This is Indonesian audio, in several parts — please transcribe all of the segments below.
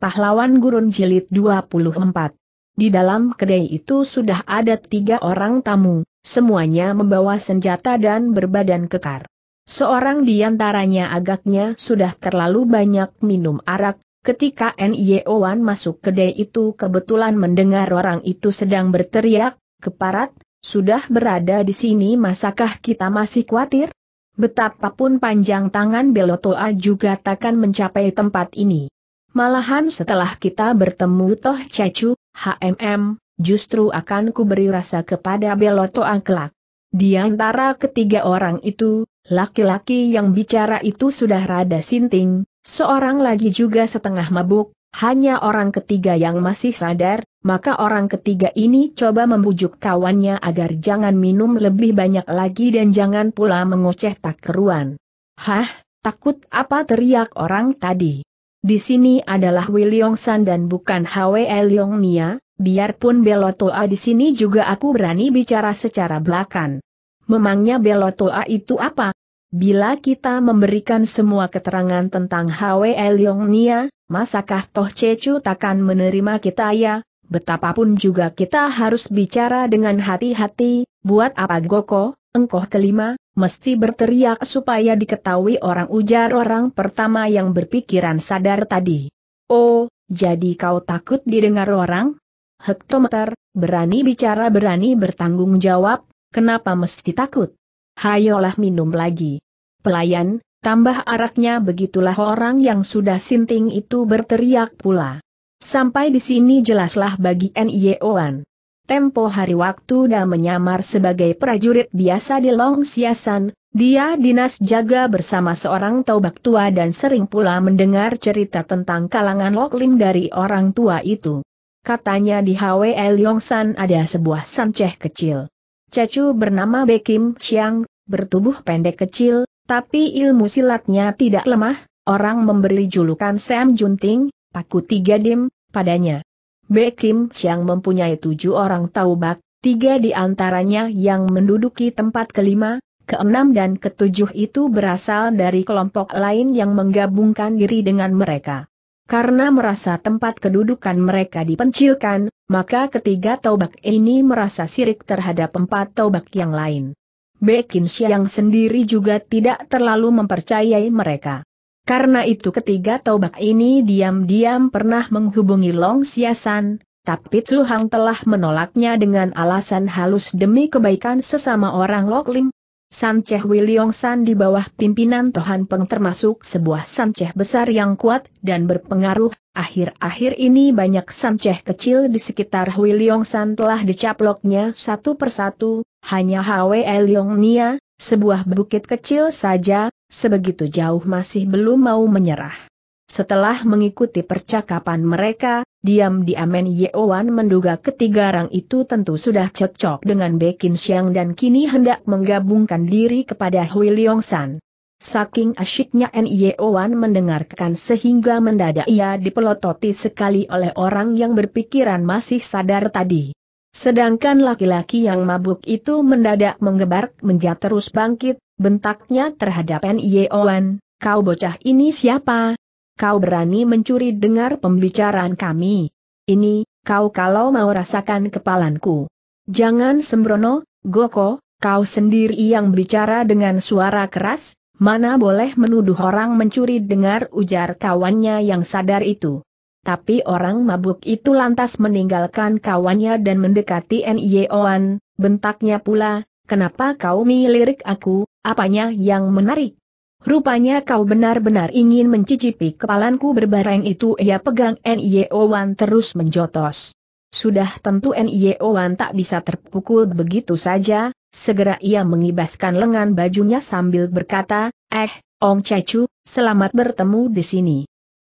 Pahlawan Gurun Jilid 24. Di dalam kedai itu sudah ada tiga orang tamu, semuanya membawa senjata dan berbadan kekar. Seorang di antaranya agaknya sudah terlalu banyak minum arak, ketika N.Y.O. Wan masuk kedai itu kebetulan mendengar orang itu sedang berteriak, keparat, sudah berada di sini masakah kita masih khawatir? Betapapun panjang tangan Belotoa juga takkan mencapai tempat ini. Malahan setelah kita bertemu Toh Cecu, HMM, justru akan kuberi rasa kepada Beloto angklak. Di antara ketiga orang itu, laki-laki yang bicara itu sudah rada sinting, seorang lagi juga setengah mabuk, hanya orang ketiga yang masih sadar, maka orang ketiga ini coba membujuk kawannya agar jangan minum lebih banyak lagi dan jangan pula mengoceh tak keruan. Hah, takut apa teriak orang tadi. Di sini adalah Wiliong San dan bukan Hwe Leong Nia, biarpun Belotoa di sini juga aku berani bicara secara belakang. Memangnya Belotoa itu apa? Bila kita memberikan semua keterangan tentang Hwe Leong Nia, masakah Toh Cecu takkan menerima kita ya? Betapapun juga kita harus bicara dengan hati-hati, buat apa Goko, engkau kelima, mesti berteriak supaya diketahui orang ujar orang pertama yang berpikiran sadar tadi. Oh, jadi kau takut didengar orang? Hektometer, berani bicara berani bertanggung jawab, kenapa mesti takut? Hayolah minum lagi. Pelayan, tambah araknya begitulah orang yang sudah sinting itu berteriak pula. Sampai di sini jelaslah bagi NIOan tempo hari waktu dan menyamar sebagai prajurit biasa di Long Siasan, dia dinas jaga bersama seorang taubak tua dan sering pula mendengar cerita tentang kalangan Loklim dari orang tua itu. Katanya di HWL Yongsan ada sebuah sanceh kecil. Cecu bernama Bekim Siang, bertubuh pendek kecil, tapi ilmu silatnya tidak lemah, orang memberi julukan Sam Junting, paku tiga dim, padanya. Bekim Chiang mempunyai tujuh orang taubat, tiga di antaranya yang menduduki tempat kelima, keenam dan ketujuh itu berasal dari kelompok lain yang menggabungkan diri dengan mereka. Karena merasa tempat kedudukan mereka dipencilkan, maka ketiga taubak ini merasa sirik terhadap empat taubak yang lain. Bekin Siang sendiri juga tidak terlalu mempercayai mereka. Karena itu ketiga tobak ini diam-diam pernah menghubungi Long Siasan, tapi Tzu Hang telah menolaknya dengan alasan halus demi kebaikan sesama orang Lok Loklim. Sanceh Wiliong San di bawah pimpinan Tohan Peng termasuk sebuah sanceh besar yang kuat dan berpengaruh, akhir-akhir ini banyak sanceh kecil di sekitar Wiliong San telah dicaploknya satu persatu, hanya Hwe Nia, sebuah bukit kecil saja, sebegitu jauh masih belum mau menyerah. Setelah mengikuti percakapan mereka, diam-diam Men Yeowan menduga ketiga orang itu tentu sudah cocok dengan Bekin Xiang dan kini hendak menggabungkan diri kepada Hui Leong San. Saking asyiknya Nyeowan mendengarkan sehingga mendadak ia dipelototi sekali oleh orang yang berpikiran masih sadar tadi. Sedangkan laki-laki yang mabuk itu mendadak menggebar menjat terus bangkit, bentaknya terhadap Nyeowan, kau bocah ini siapa? Kau berani mencuri dengar pembicaraan kami. Ini, kau kalau mau rasakan kepalanku. Jangan sembrono, Goko, kau sendiri yang bicara dengan suara keras, mana boleh menuduh orang mencuri dengar ujar kawannya yang sadar itu tapi orang mabuk itu lantas meninggalkan kawannya dan mendekati N.I.O.an, bentaknya pula, kenapa kau milirik aku, apanya yang menarik? Rupanya kau benar-benar ingin mencicipi kepalanku berbareng itu ia pegang Nioan terus menjotos. Sudah tentu Nioan tak bisa terpukul begitu saja, segera ia mengibaskan lengan bajunya sambil berkata, eh, Ong Cacu, selamat bertemu di sini.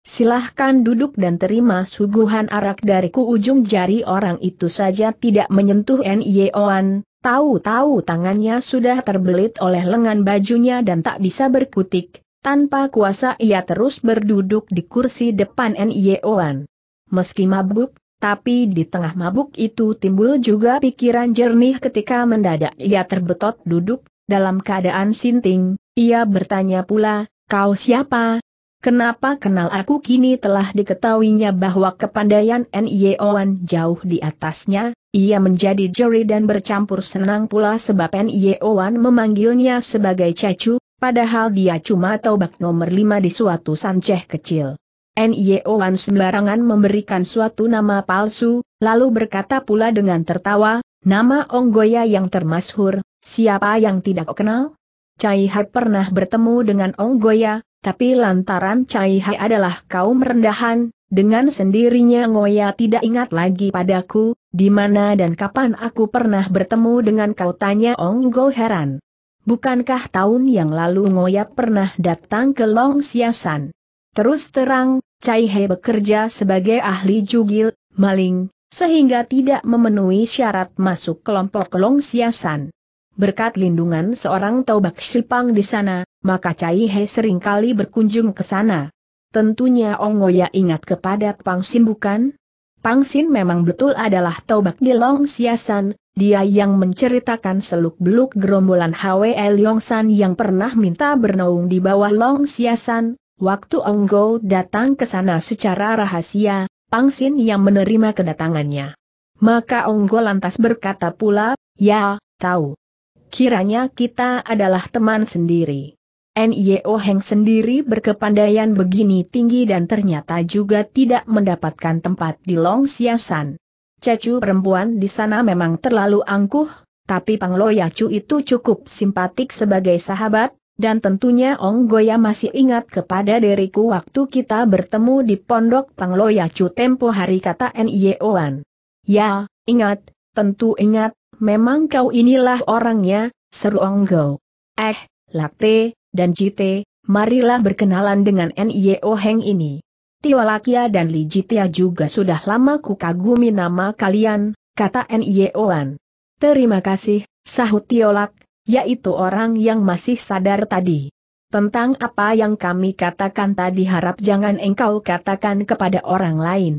Silahkan duduk dan terima suguhan arak dariku ujung jari orang itu saja tidak menyentuh Nyeoan, tahu-tahu tangannya sudah terbelit oleh lengan bajunya dan tak bisa berkutik, tanpa kuasa ia terus berduduk di kursi depan Nyeoan. Meski mabuk, tapi di tengah mabuk itu timbul juga pikiran jernih ketika mendadak ia terbetot duduk, dalam keadaan sinting, ia bertanya pula, kau siapa, Kenapa kenal aku kini telah diketahuinya bahwa kepandaian N.Y.O.Wan jauh di atasnya, ia menjadi juri dan bercampur senang pula sebab N.Y.O.Wan memanggilnya sebagai Cecu, padahal dia cuma taubak nomor lima di suatu sanceh kecil. N.Y.O.Wan sembarangan memberikan suatu nama palsu, lalu berkata pula dengan tertawa, nama Onggoya yang termasyhur, siapa yang tidak kenal? Cai Hai pernah bertemu dengan Onggoya, tapi lantaran Cai Hai adalah kaum rendahan, dengan sendirinya Ngoya tidak ingat lagi padaku, di mana dan kapan aku pernah bertemu dengan kau tanya Ong Go heran. Bukankah tahun yang lalu Ngoya pernah datang ke Long Siasan? Terus terang, Cai Hai bekerja sebagai ahli jugil, maling, sehingga tidak memenuhi syarat masuk kelompok Long Siasan berkat lindungan seorang Taubak Sipang di sana, maka Cai He seringkali berkunjung ke sana. Tentunya Ongoya ingat kepada Pang Sin bukan? Pang Sin memang betul adalah Taubak di Long Siasan, dia yang menceritakan seluk-beluk gerombolan Hwe San yang pernah minta bernaung di bawah Long Siasan, waktu Onggo datang ke sana secara rahasia, Pang Sin yang menerima kedatangannya. Maka Onggo lantas berkata pula, ya, tahu kiranya kita adalah teman sendiri. N.Y.O. Heng sendiri berkepandaian begini tinggi dan ternyata juga tidak mendapatkan tempat di Long Siasan. Cacu perempuan di sana memang terlalu angkuh, tapi Pang Yacu itu cukup simpatik sebagai sahabat, dan tentunya Ong Goya masih ingat kepada diriku waktu kita bertemu di pondok Pang Yacu tempo hari kata Nioan. Ya, ingat, tentu ingat, Memang kau inilah orangnya, seru Onggo. Eh, Latte, dan Jite, marilah berkenalan dengan N.I.O. E Heng ini. Tio dan Li Jitia juga sudah lama ku kagumi nama kalian, kata e An. Terima kasih, sahut Tiolak, yaitu orang yang masih sadar tadi. Tentang apa yang kami katakan tadi harap jangan engkau katakan kepada orang lain.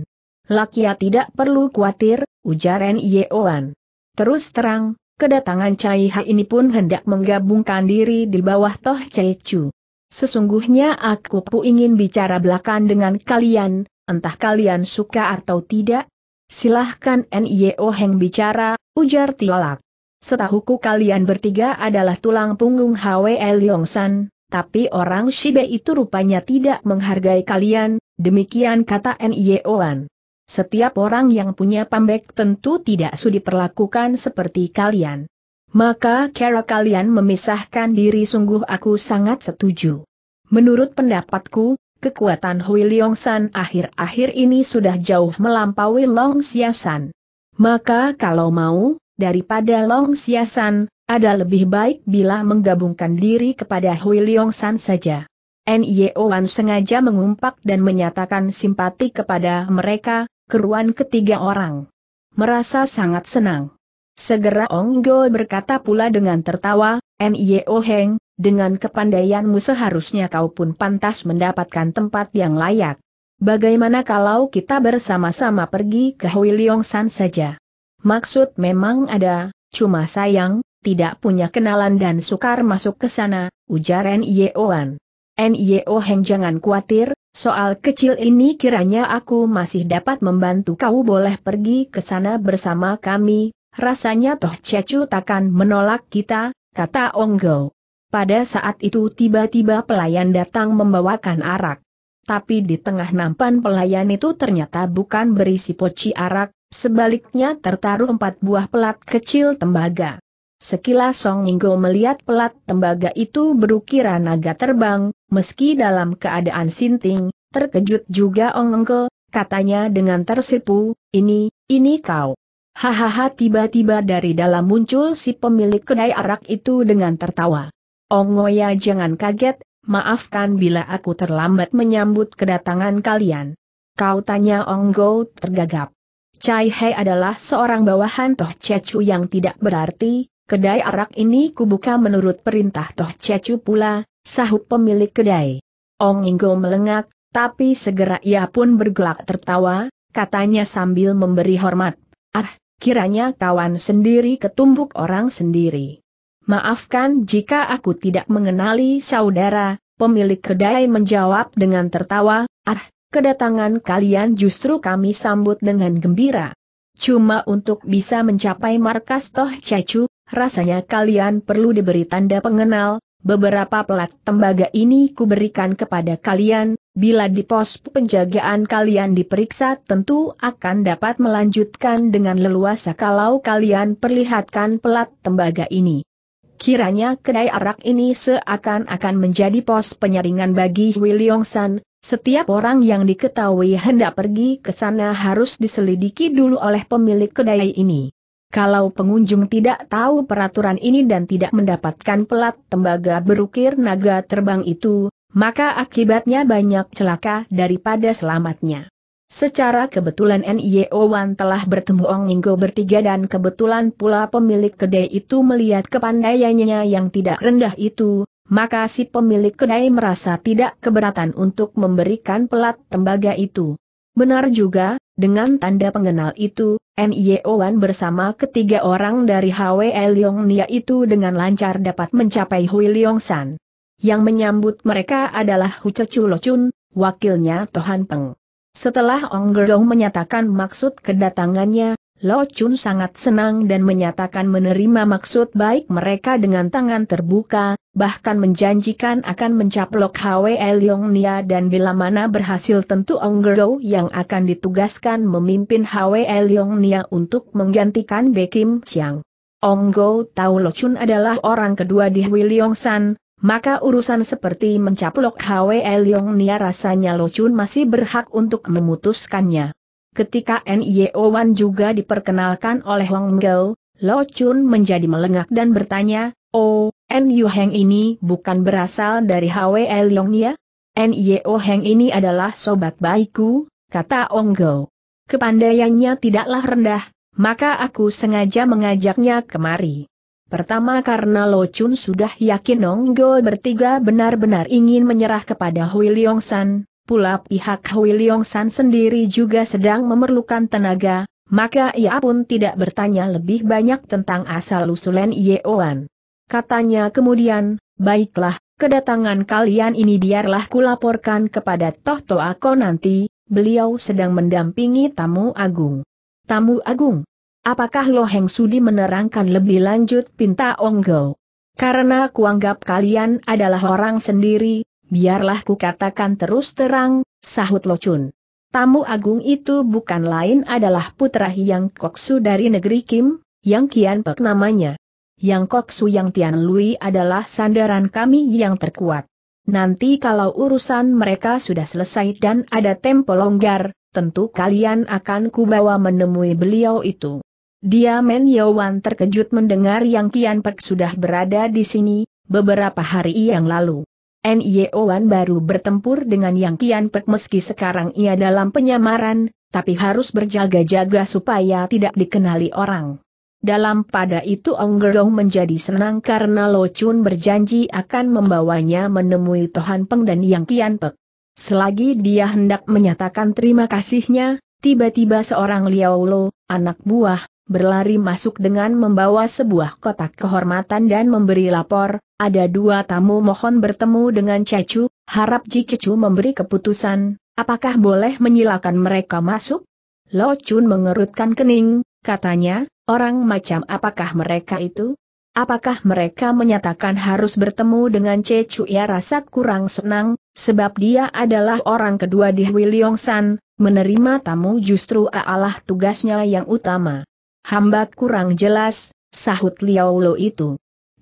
Lakia tidak perlu khawatir, ujar e An. Terus terang, kedatangan Cai Ha ini pun hendak menggabungkan diri di bawah Toh Cai Chu. Sesungguhnya aku pu ingin bicara belakang dengan kalian, entah kalian suka atau tidak. Silahkan N.I.O. Heng bicara, ujar Tiolak. Setahuku kalian bertiga adalah tulang punggung Hwe Yongsan, tapi orang Shibe itu rupanya tidak menghargai kalian, demikian kata N.I.O.an. Setiap orang yang punya pambek tentu tidak sudi perlakukan seperti kalian. Maka cara kalian memisahkan diri sungguh aku sangat setuju. Menurut pendapatku, kekuatan Hui Leong San akhir-akhir ini sudah jauh melampaui Long Siasan. Maka kalau mau, daripada Long Siasan, ada lebih baik bila menggabungkan diri kepada Hui Leong San saja. Nyeoan sengaja mengumpak dan menyatakan simpati kepada mereka, keruan ketiga orang. Merasa sangat senang. Segera Onggo berkata pula dengan tertawa, N.I.O. Heng, dengan kepandaianmu seharusnya kau pun pantas mendapatkan tempat yang layak. Bagaimana kalau kita bersama-sama pergi ke Hui Leong San saja? Maksud memang ada, cuma sayang, tidak punya kenalan dan sukar masuk ke sana, ujar N.I.O.an. N.I.O. Heng jangan khawatir, Soal kecil ini kiranya aku masih dapat membantu kau boleh pergi ke sana bersama kami, rasanya Toh Cecu takkan menolak kita, kata Onggo. Pada saat itu tiba-tiba pelayan datang membawakan arak. Tapi di tengah nampan pelayan itu ternyata bukan berisi poci arak, sebaliknya tertaruh empat buah pelat kecil tembaga. Sekilas Song Inggo melihat pelat tembaga itu berukiran naga terbang, meski dalam keadaan sinting, terkejut juga Ong katanya dengan tersipu, ini, ini kau. Hahaha tiba-tiba dari dalam muncul si pemilik kedai arak itu dengan tertawa. Ongoya jangan kaget, maafkan bila aku terlambat menyambut kedatangan kalian. Kau tanya Onggo tergagap. Chai Hei adalah seorang bawahan Toh Cecu yang tidak berarti, kedai arak ini kubuka menurut perintah Toh Cecu pula, sahut pemilik kedai. Ong Inggo melengak, tapi segera ia pun bergelak tertawa, katanya sambil memberi hormat. Ah, kiranya kawan sendiri ketumbuk orang sendiri. Maafkan jika aku tidak mengenali saudara, pemilik kedai menjawab dengan tertawa, ah, kedatangan kalian justru kami sambut dengan gembira. Cuma untuk bisa mencapai markas Toh Cacu, rasanya kalian perlu diberi tanda pengenal, Beberapa pelat tembaga ini kuberikan kepada kalian, bila di pos penjagaan kalian diperiksa tentu akan dapat melanjutkan dengan leluasa kalau kalian perlihatkan pelat tembaga ini. Kiranya kedai arak ini seakan-akan menjadi pos penyaringan bagi William San, setiap orang yang diketahui hendak pergi ke sana harus diselidiki dulu oleh pemilik kedai ini. Kalau pengunjung tidak tahu peraturan ini dan tidak mendapatkan pelat tembaga berukir naga terbang itu, maka akibatnya banyak celaka daripada selamatnya. Secara kebetulan NIO Wan telah bertemu Ong Ninggo bertiga dan kebetulan pula pemilik kedai itu melihat kepandaiannya yang tidak rendah itu, maka si pemilik kedai merasa tidak keberatan untuk memberikan pelat tembaga itu. Benar juga, dengan tanda pengenal itu, Wan bersama ketiga orang dari HWE Leong Nia itu dengan lancar dapat mencapai Hui Leong San. Yang menyambut mereka adalah Hu Cecu Chun, wakilnya Tohan Peng. Setelah Ong Gerong menyatakan maksud kedatangannya, Lo Chun sangat senang dan menyatakan menerima maksud baik mereka dengan tangan terbuka, bahkan menjanjikan akan mencaplok Hwe Leong Nia dan bila mana berhasil tentu Ong Go yang akan ditugaskan memimpin Hwe Leong Nia untuk menggantikan Be Kim Siang. Ong Go tahu Lo Chun adalah orang kedua di Hwi Leong San, maka urusan seperti mencaplok Hwe Leong Nia rasanya Lo Chun masih berhak untuk memutuskannya. Ketika NIO Wan juga diperkenalkan oleh Wang Gao, Lo Chun menjadi melengak dan bertanya, Oh, NIO Heng ini bukan berasal dari HWL e ya? NIO Heng ini adalah sobat baikku, kata Wang Gao. Kepandaiannya tidaklah rendah, maka aku sengaja mengajaknya kemari. Pertama karena Lo Chun sudah yakin Ong Gao bertiga benar-benar ingin menyerah kepada Hui Leong San, pula pihak Hui Leong San sendiri juga sedang memerlukan tenaga, maka ia pun tidak bertanya lebih banyak tentang asal-usulan Yeoan. Katanya kemudian, baiklah, kedatangan kalian ini biarlah kulaporkan kepada Toh Toako nanti, beliau sedang mendampingi tamu agung. Tamu agung? Apakah Lo Heng Sudi menerangkan lebih lanjut pinta Onggo? Karena kuanggap kalian adalah orang sendiri, biarlah ku katakan terus terang, sahut Locun. Tamu agung itu bukan lain adalah putra Yang Koksu dari negeri Kim, Yang Kian Pek namanya. Yang Koksu Yang Tian Lui adalah sandaran kami yang terkuat. Nanti kalau urusan mereka sudah selesai dan ada tempo longgar, tentu kalian akan kubawa menemui beliau itu. Dia Men Yowan terkejut mendengar Yang Kian Pek sudah berada di sini, beberapa hari yang lalu. Wan e baru bertempur dengan Yang Kian Pek meski sekarang ia dalam penyamaran, tapi harus berjaga-jaga supaya tidak dikenali orang. Dalam pada itu Ong Gerong menjadi senang karena Lo Chun berjanji akan membawanya menemui Tohan Peng dan Yang Kian Pek. Selagi dia hendak menyatakan terima kasihnya, tiba-tiba seorang Liao Lo, anak buah, berlari masuk dengan membawa sebuah kotak kehormatan dan memberi lapor, ada dua tamu mohon bertemu dengan Cecu, harap Ji Cecu memberi keputusan, apakah boleh menyilakan mereka masuk? Lo Chun mengerutkan kening, katanya, orang macam apakah mereka itu? Apakah mereka menyatakan harus bertemu dengan Cecu ya rasa kurang senang, sebab dia adalah orang kedua di Wiliongsan, menerima tamu justru adalah tugasnya yang utama. Hamba kurang jelas, sahut Liao Lo itu.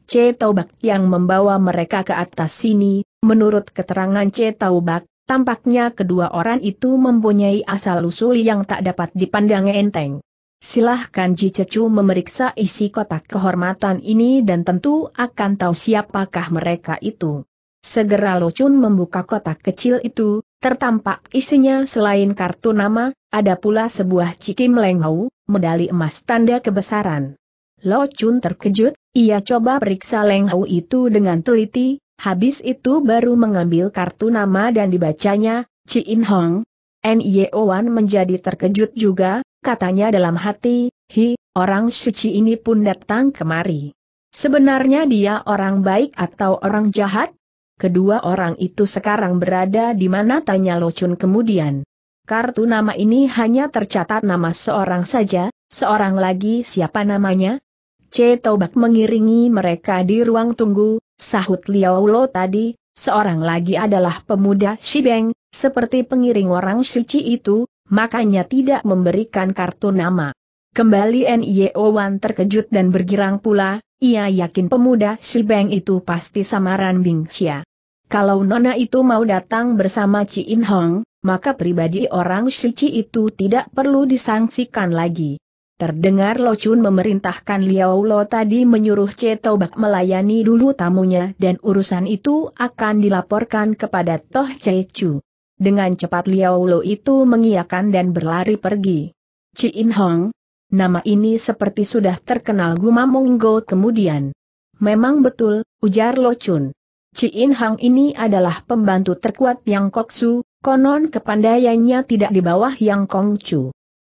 C. Taubak yang membawa mereka ke atas sini, menurut keterangan C. Taubak, tampaknya kedua orang itu mempunyai asal-usul yang tak dapat dipandang enteng. Silahkan Ji Cecu memeriksa isi kotak kehormatan ini dan tentu akan tahu siapakah mereka itu. Segera Lo Chun membuka kotak kecil itu, Tertampak isinya selain kartu nama, ada pula sebuah ciki melenghau, medali emas tanda kebesaran. Lo Chun terkejut, ia coba periksa lenghau itu dengan teliti, habis itu baru mengambil kartu nama dan dibacanya, Ci In Hong. Wan menjadi terkejut juga, katanya dalam hati, hi, orang suci ini pun datang kemari. Sebenarnya dia orang baik atau orang jahat, kedua orang itu sekarang berada di mana tanya Locun kemudian. Kartu nama ini hanya tercatat nama seorang saja, seorang lagi siapa namanya? C. Tobak mengiringi mereka di ruang tunggu, sahut Liao Lo tadi, seorang lagi adalah pemuda Shibeng, seperti pengiring orang Shici itu, makanya tidak memberikan kartu nama. Kembali N.I.O. Wan terkejut dan bergirang pula, ia yakin pemuda Shibeng itu pasti samaran Bingxia. Kalau Nona itu mau datang bersama Ci In Hong, maka pribadi orang Shici itu tidak perlu disangsikan lagi. Terdengar Lo Chun memerintahkan Liao Lo tadi menyuruh Cetobak melayani dulu tamunya dan urusan itu akan dilaporkan kepada Toh Chu. Dengan cepat Liao Lo itu mengiyakan dan berlari pergi. Ci In Hong, nama ini seperti sudah terkenal Gumamonggo kemudian. Memang betul, ujar Lo Chun. Ciin Hang ini adalah pembantu terkuat Yang Koksu, konon kepandaiannya tidak di bawah Yang Kongcu.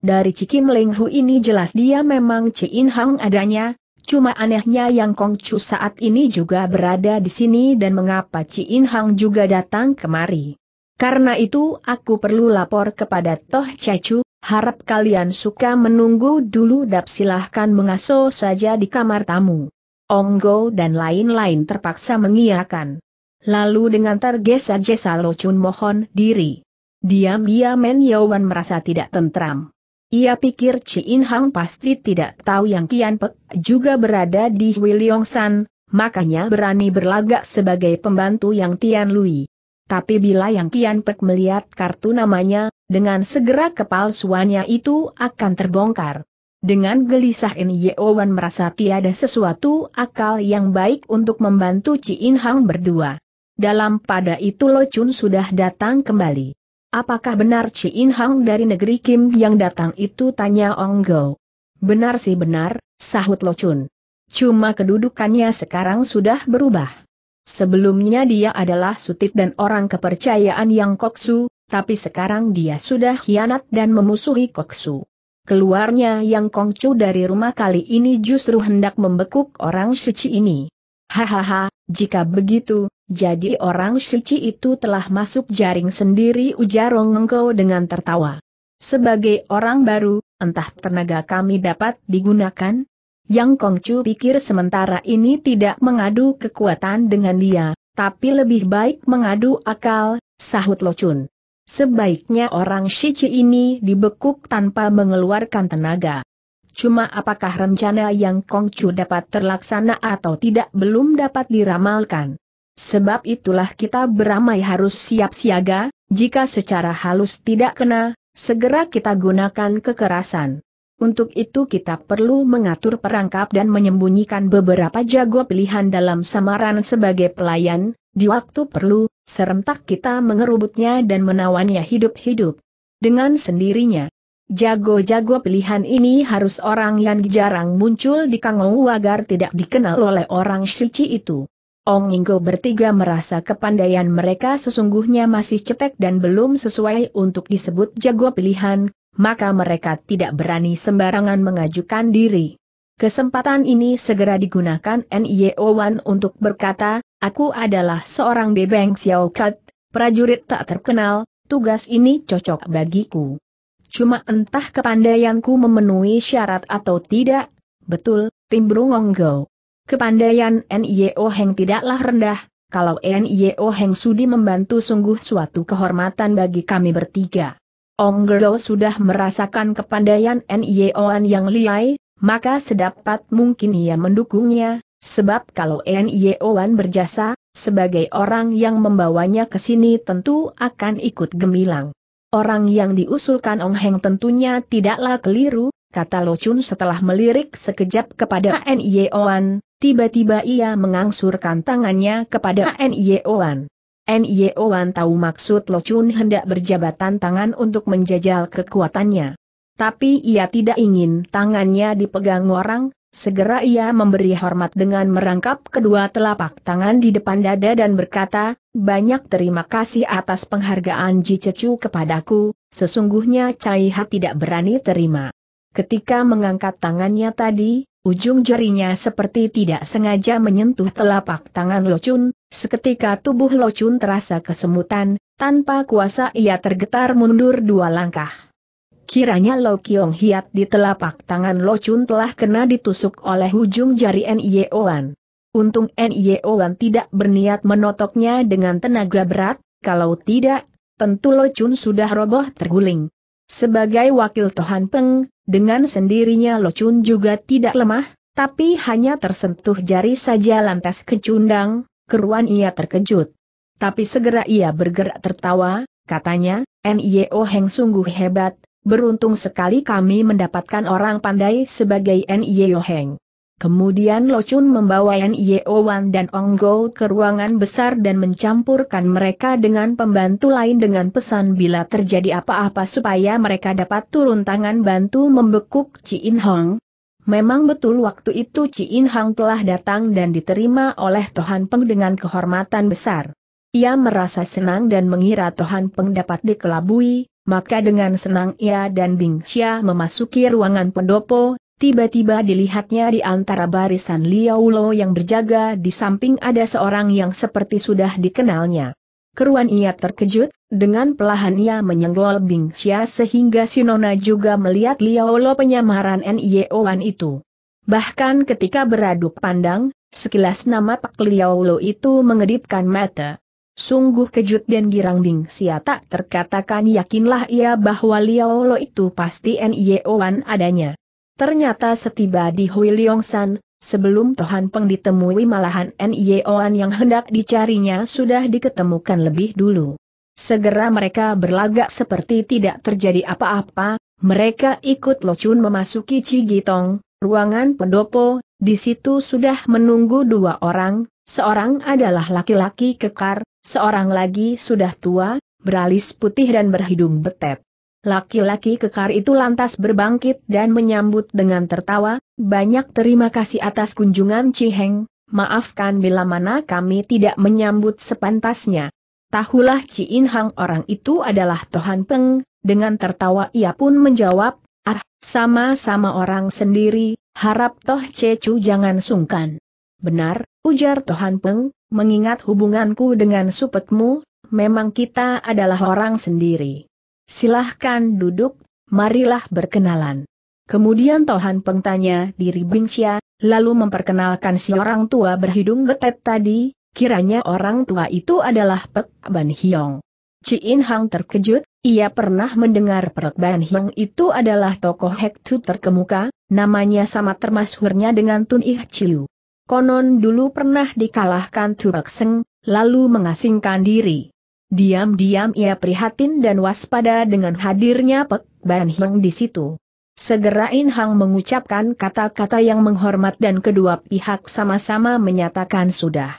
Dari Cikim Leng ini jelas dia memang Ciin Hang adanya, cuma anehnya Yang Kongcu saat ini juga berada di sini dan mengapa Ciin Hang juga datang kemari. Karena itu aku perlu lapor kepada Toh Cecu, harap kalian suka menunggu dulu dap silahkan mengaso saja di kamar tamu. Onggo dan lain-lain terpaksa mengiakan. Lalu dengan tergesa-gesa Lo Chun mohon diri. Diam-diam Men Yowan merasa tidak tentram. Ia pikir Chi In Hang pasti tidak tahu yang Kian Pek juga berada di Wiliong San, makanya berani berlagak sebagai pembantu yang Tian Lui. Tapi bila Yang Kian Pek melihat kartu namanya, dengan segera kepalsuannya itu akan terbongkar. Dengan gelisah ini Wan merasa tiada sesuatu akal yang baik untuk membantu Ci In Hang berdua. Dalam pada itu Lo Chun sudah datang kembali. Apakah benar Ci In Hang dari negeri Kim yang datang itu tanya Ong Go. Benar sih benar, sahut Lo Chun. Cuma kedudukannya sekarang sudah berubah. Sebelumnya dia adalah sutit dan orang kepercayaan yang koksu, tapi sekarang dia sudah hianat dan memusuhi koksu. Keluarnya Yang Kongcu dari rumah kali ini justru hendak membekuk orang Suci ini. Hahaha, jika begitu, jadi orang Suci itu telah masuk jaring sendiri ujar Rongengkau dengan tertawa. Sebagai orang baru, entah tenaga kami dapat digunakan? Yang Kongcu pikir sementara ini tidak mengadu kekuatan dengan dia, tapi lebih baik mengadu akal, sahut Locun. Sebaiknya orang Shichi ini dibekuk tanpa mengeluarkan tenaga. Cuma apakah rencana yang Kongcu dapat terlaksana atau tidak belum dapat diramalkan. Sebab itulah kita beramai harus siap siaga, jika secara halus tidak kena, segera kita gunakan kekerasan. Untuk itu kita perlu mengatur perangkap dan menyembunyikan beberapa jago pilihan dalam samaran sebagai pelayan, di waktu perlu, serentak kita mengerubutnya dan menawannya hidup-hidup. Dengan sendirinya, jago-jago pilihan ini harus orang yang jarang muncul di Kangou agar tidak dikenal oleh orang Shichi itu. Ong Inggo bertiga merasa kepandaian mereka sesungguhnya masih cetek dan belum sesuai untuk disebut jago pilihan, maka mereka tidak berani sembarangan mengajukan diri. Kesempatan ini segera digunakan NIO Wan untuk berkata, aku adalah seorang bebeng Xiaokat, prajurit tak terkenal, tugas ini cocok bagiku. Cuma entah kepandaianku memenuhi syarat atau tidak, betul, Timbrung Onggau. Kepandaian NIO Heng tidaklah rendah, kalau NIO Heng sudi membantu sungguh suatu kehormatan bagi kami bertiga. Onggau sudah merasakan kepandaian Nioan yang liai, maka sedapat mungkin ia mendukungnya, sebab kalau N.Y.O.Wan berjasa, sebagai orang yang membawanya ke sini tentu akan ikut gemilang. Orang yang diusulkan Ong Heng tentunya tidaklah keliru, kata Lo Chun setelah melirik sekejap kepada N.Y.O.Wan, tiba-tiba ia mengangsurkan tangannya kepada N.Y.O.Wan. N.Y.O.Wan tahu maksud Lo Chun hendak berjabatan tangan untuk menjajal kekuatannya. Tapi ia tidak ingin tangannya dipegang orang, segera ia memberi hormat dengan merangkap kedua telapak tangan di depan dada dan berkata, banyak terima kasih atas penghargaan Jicecu kepadaku, sesungguhnya Ha tidak berani terima. Ketika mengangkat tangannya tadi, ujung jarinya seperti tidak sengaja menyentuh telapak tangan Locun, seketika tubuh Locun terasa kesemutan, tanpa kuasa ia tergetar mundur dua langkah. Kiranya Lo Kiong Hiat di telapak tangan Lo Chun telah kena ditusuk oleh ujung jari Oan. Untung Oan tidak berniat menotoknya dengan tenaga berat, kalau tidak, tentu Lo Chun sudah roboh terguling. Sebagai wakil Tohan Peng, dengan sendirinya Lo Chun juga tidak lemah, tapi hanya tersentuh jari saja lantas kecundang, keruan ia terkejut. Tapi segera ia bergerak tertawa, katanya, N.I.E. Heng sungguh hebat, Beruntung sekali kami mendapatkan orang pandai sebagai N.I.O. Yoheng. Kemudian Lo Chun membawa N.I.O. Wan dan Ong Go ke ruangan besar dan mencampurkan mereka dengan pembantu lain dengan pesan bila terjadi apa-apa supaya mereka dapat turun tangan bantu membekuk In Hong. Memang betul waktu itu In Hong telah datang dan diterima oleh Tohan Peng dengan kehormatan besar. Ia merasa senang dan mengira Tohan Peng dapat dikelabui, maka dengan senang ia dan Bingxia memasuki ruangan pendopo, tiba-tiba dilihatnya di antara barisan Liao Lo yang berjaga di samping ada seorang yang seperti sudah dikenalnya. Keruan ia terkejut, dengan pelahan ia menyenggol Bingxia sehingga Sinona juga melihat Liao Lo penyamaran N.I.O.an itu. Bahkan ketika beradu pandang, sekilas nama Pak Liao Lo itu mengedipkan mata. Sungguh kejut dan girang Xia tak terkatakan yakinlah ia bahwa Liao Lo itu pasti N.I.O.an adanya. Ternyata setiba di Hui Leong San, sebelum Tohan Peng ditemui malahan N.I.O.an yang hendak dicarinya sudah diketemukan lebih dulu. Segera mereka berlagak seperti tidak terjadi apa-apa, mereka ikut Locun memasuki Cigitong, ruangan pendopo, di situ sudah menunggu dua orang, seorang adalah laki-laki kekar, Seorang lagi sudah tua, beralis putih dan berhidung betet. Laki-laki kekar itu lantas berbangkit dan menyambut dengan tertawa, banyak terima kasih atas kunjungan Ciheng, maafkan bila mana kami tidak menyambut sepantasnya. Tahulah Ci In Hang orang itu adalah Tohan Peng, dengan tertawa ia pun menjawab, ah, sama-sama orang sendiri, harap Toh Cecu jangan sungkan. Benar, ujar Tohan Peng, mengingat hubunganku dengan supetmu, memang kita adalah orang sendiri. Silahkan duduk, marilah berkenalan. Kemudian Tohan Pengtanya diri Bingsia, lalu memperkenalkan si orang tua berhidung betet tadi, kiranya orang tua itu adalah Pek Ban Hiong. Ciin Hang terkejut, ia pernah mendengar Pek Ban Hiong itu adalah tokoh Hektu terkemuka, namanya sama termasuknya dengan Tun Ih Chiu. Konon dulu pernah dikalahkan Turekseng, lalu mengasingkan diri. Diam-diam ia prihatin dan waspada dengan hadirnya Pek Ban Heng di situ. Segera In Hang mengucapkan kata-kata yang menghormat dan kedua pihak sama-sama menyatakan sudah.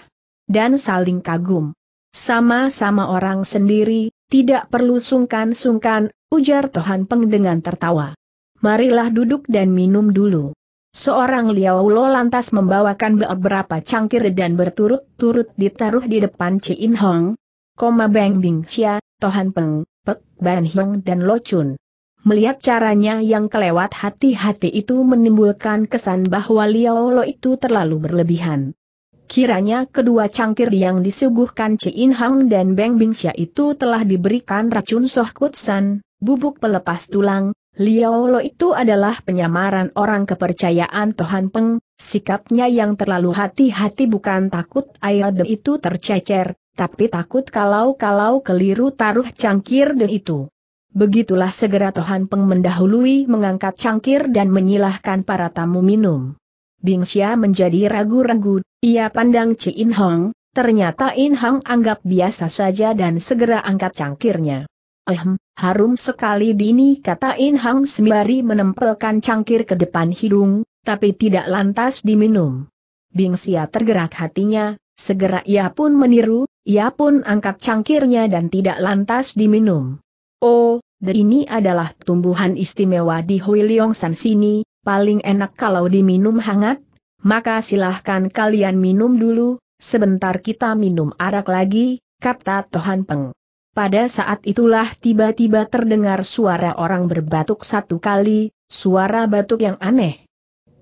Dan saling kagum. Sama-sama orang sendiri, tidak perlu sungkan-sungkan, ujar Tohan Peng dengan tertawa. Marilah duduk dan minum dulu. Seorang Liao Lo lantas membawakan beberapa cangkir dan berturut-turut ditaruh di depan In Hong, Koma Beng Bing Xia, Tohan Peng, Pek Ban Hong dan Lo Chun. Melihat caranya yang kelewat hati-hati itu menimbulkan kesan bahwa Liao Lo itu terlalu berlebihan. Kiranya kedua cangkir yang disuguhkan In Hong dan Beng Bingxia itu telah diberikan racun soh kutsan, bubuk pelepas tulang, Liao Lo itu adalah penyamaran orang kepercayaan Tohan Peng, sikapnya yang terlalu hati-hati bukan takut air de itu tercecer, tapi takut kalau-kalau keliru taruh cangkir de itu. Begitulah segera Tohan Peng mendahului mengangkat cangkir dan menyilahkan para tamu minum. Bing Xia menjadi ragu-ragu, ia pandang Ci In Hong, ternyata In Hong anggap biasa saja dan segera angkat cangkirnya. Ehm, harum sekali dini kata In Hang Sembari menempelkan cangkir ke depan hidung, tapi tidak lantas diminum. Bing Xia tergerak hatinya, segera ia pun meniru, ia pun angkat cangkirnya dan tidak lantas diminum. Oh, ini adalah tumbuhan istimewa di San sini, paling enak kalau diminum hangat, maka silahkan kalian minum dulu, sebentar kita minum arak lagi, kata Tohan Peng. Pada saat itulah tiba-tiba terdengar suara orang berbatuk satu kali, suara batuk yang aneh.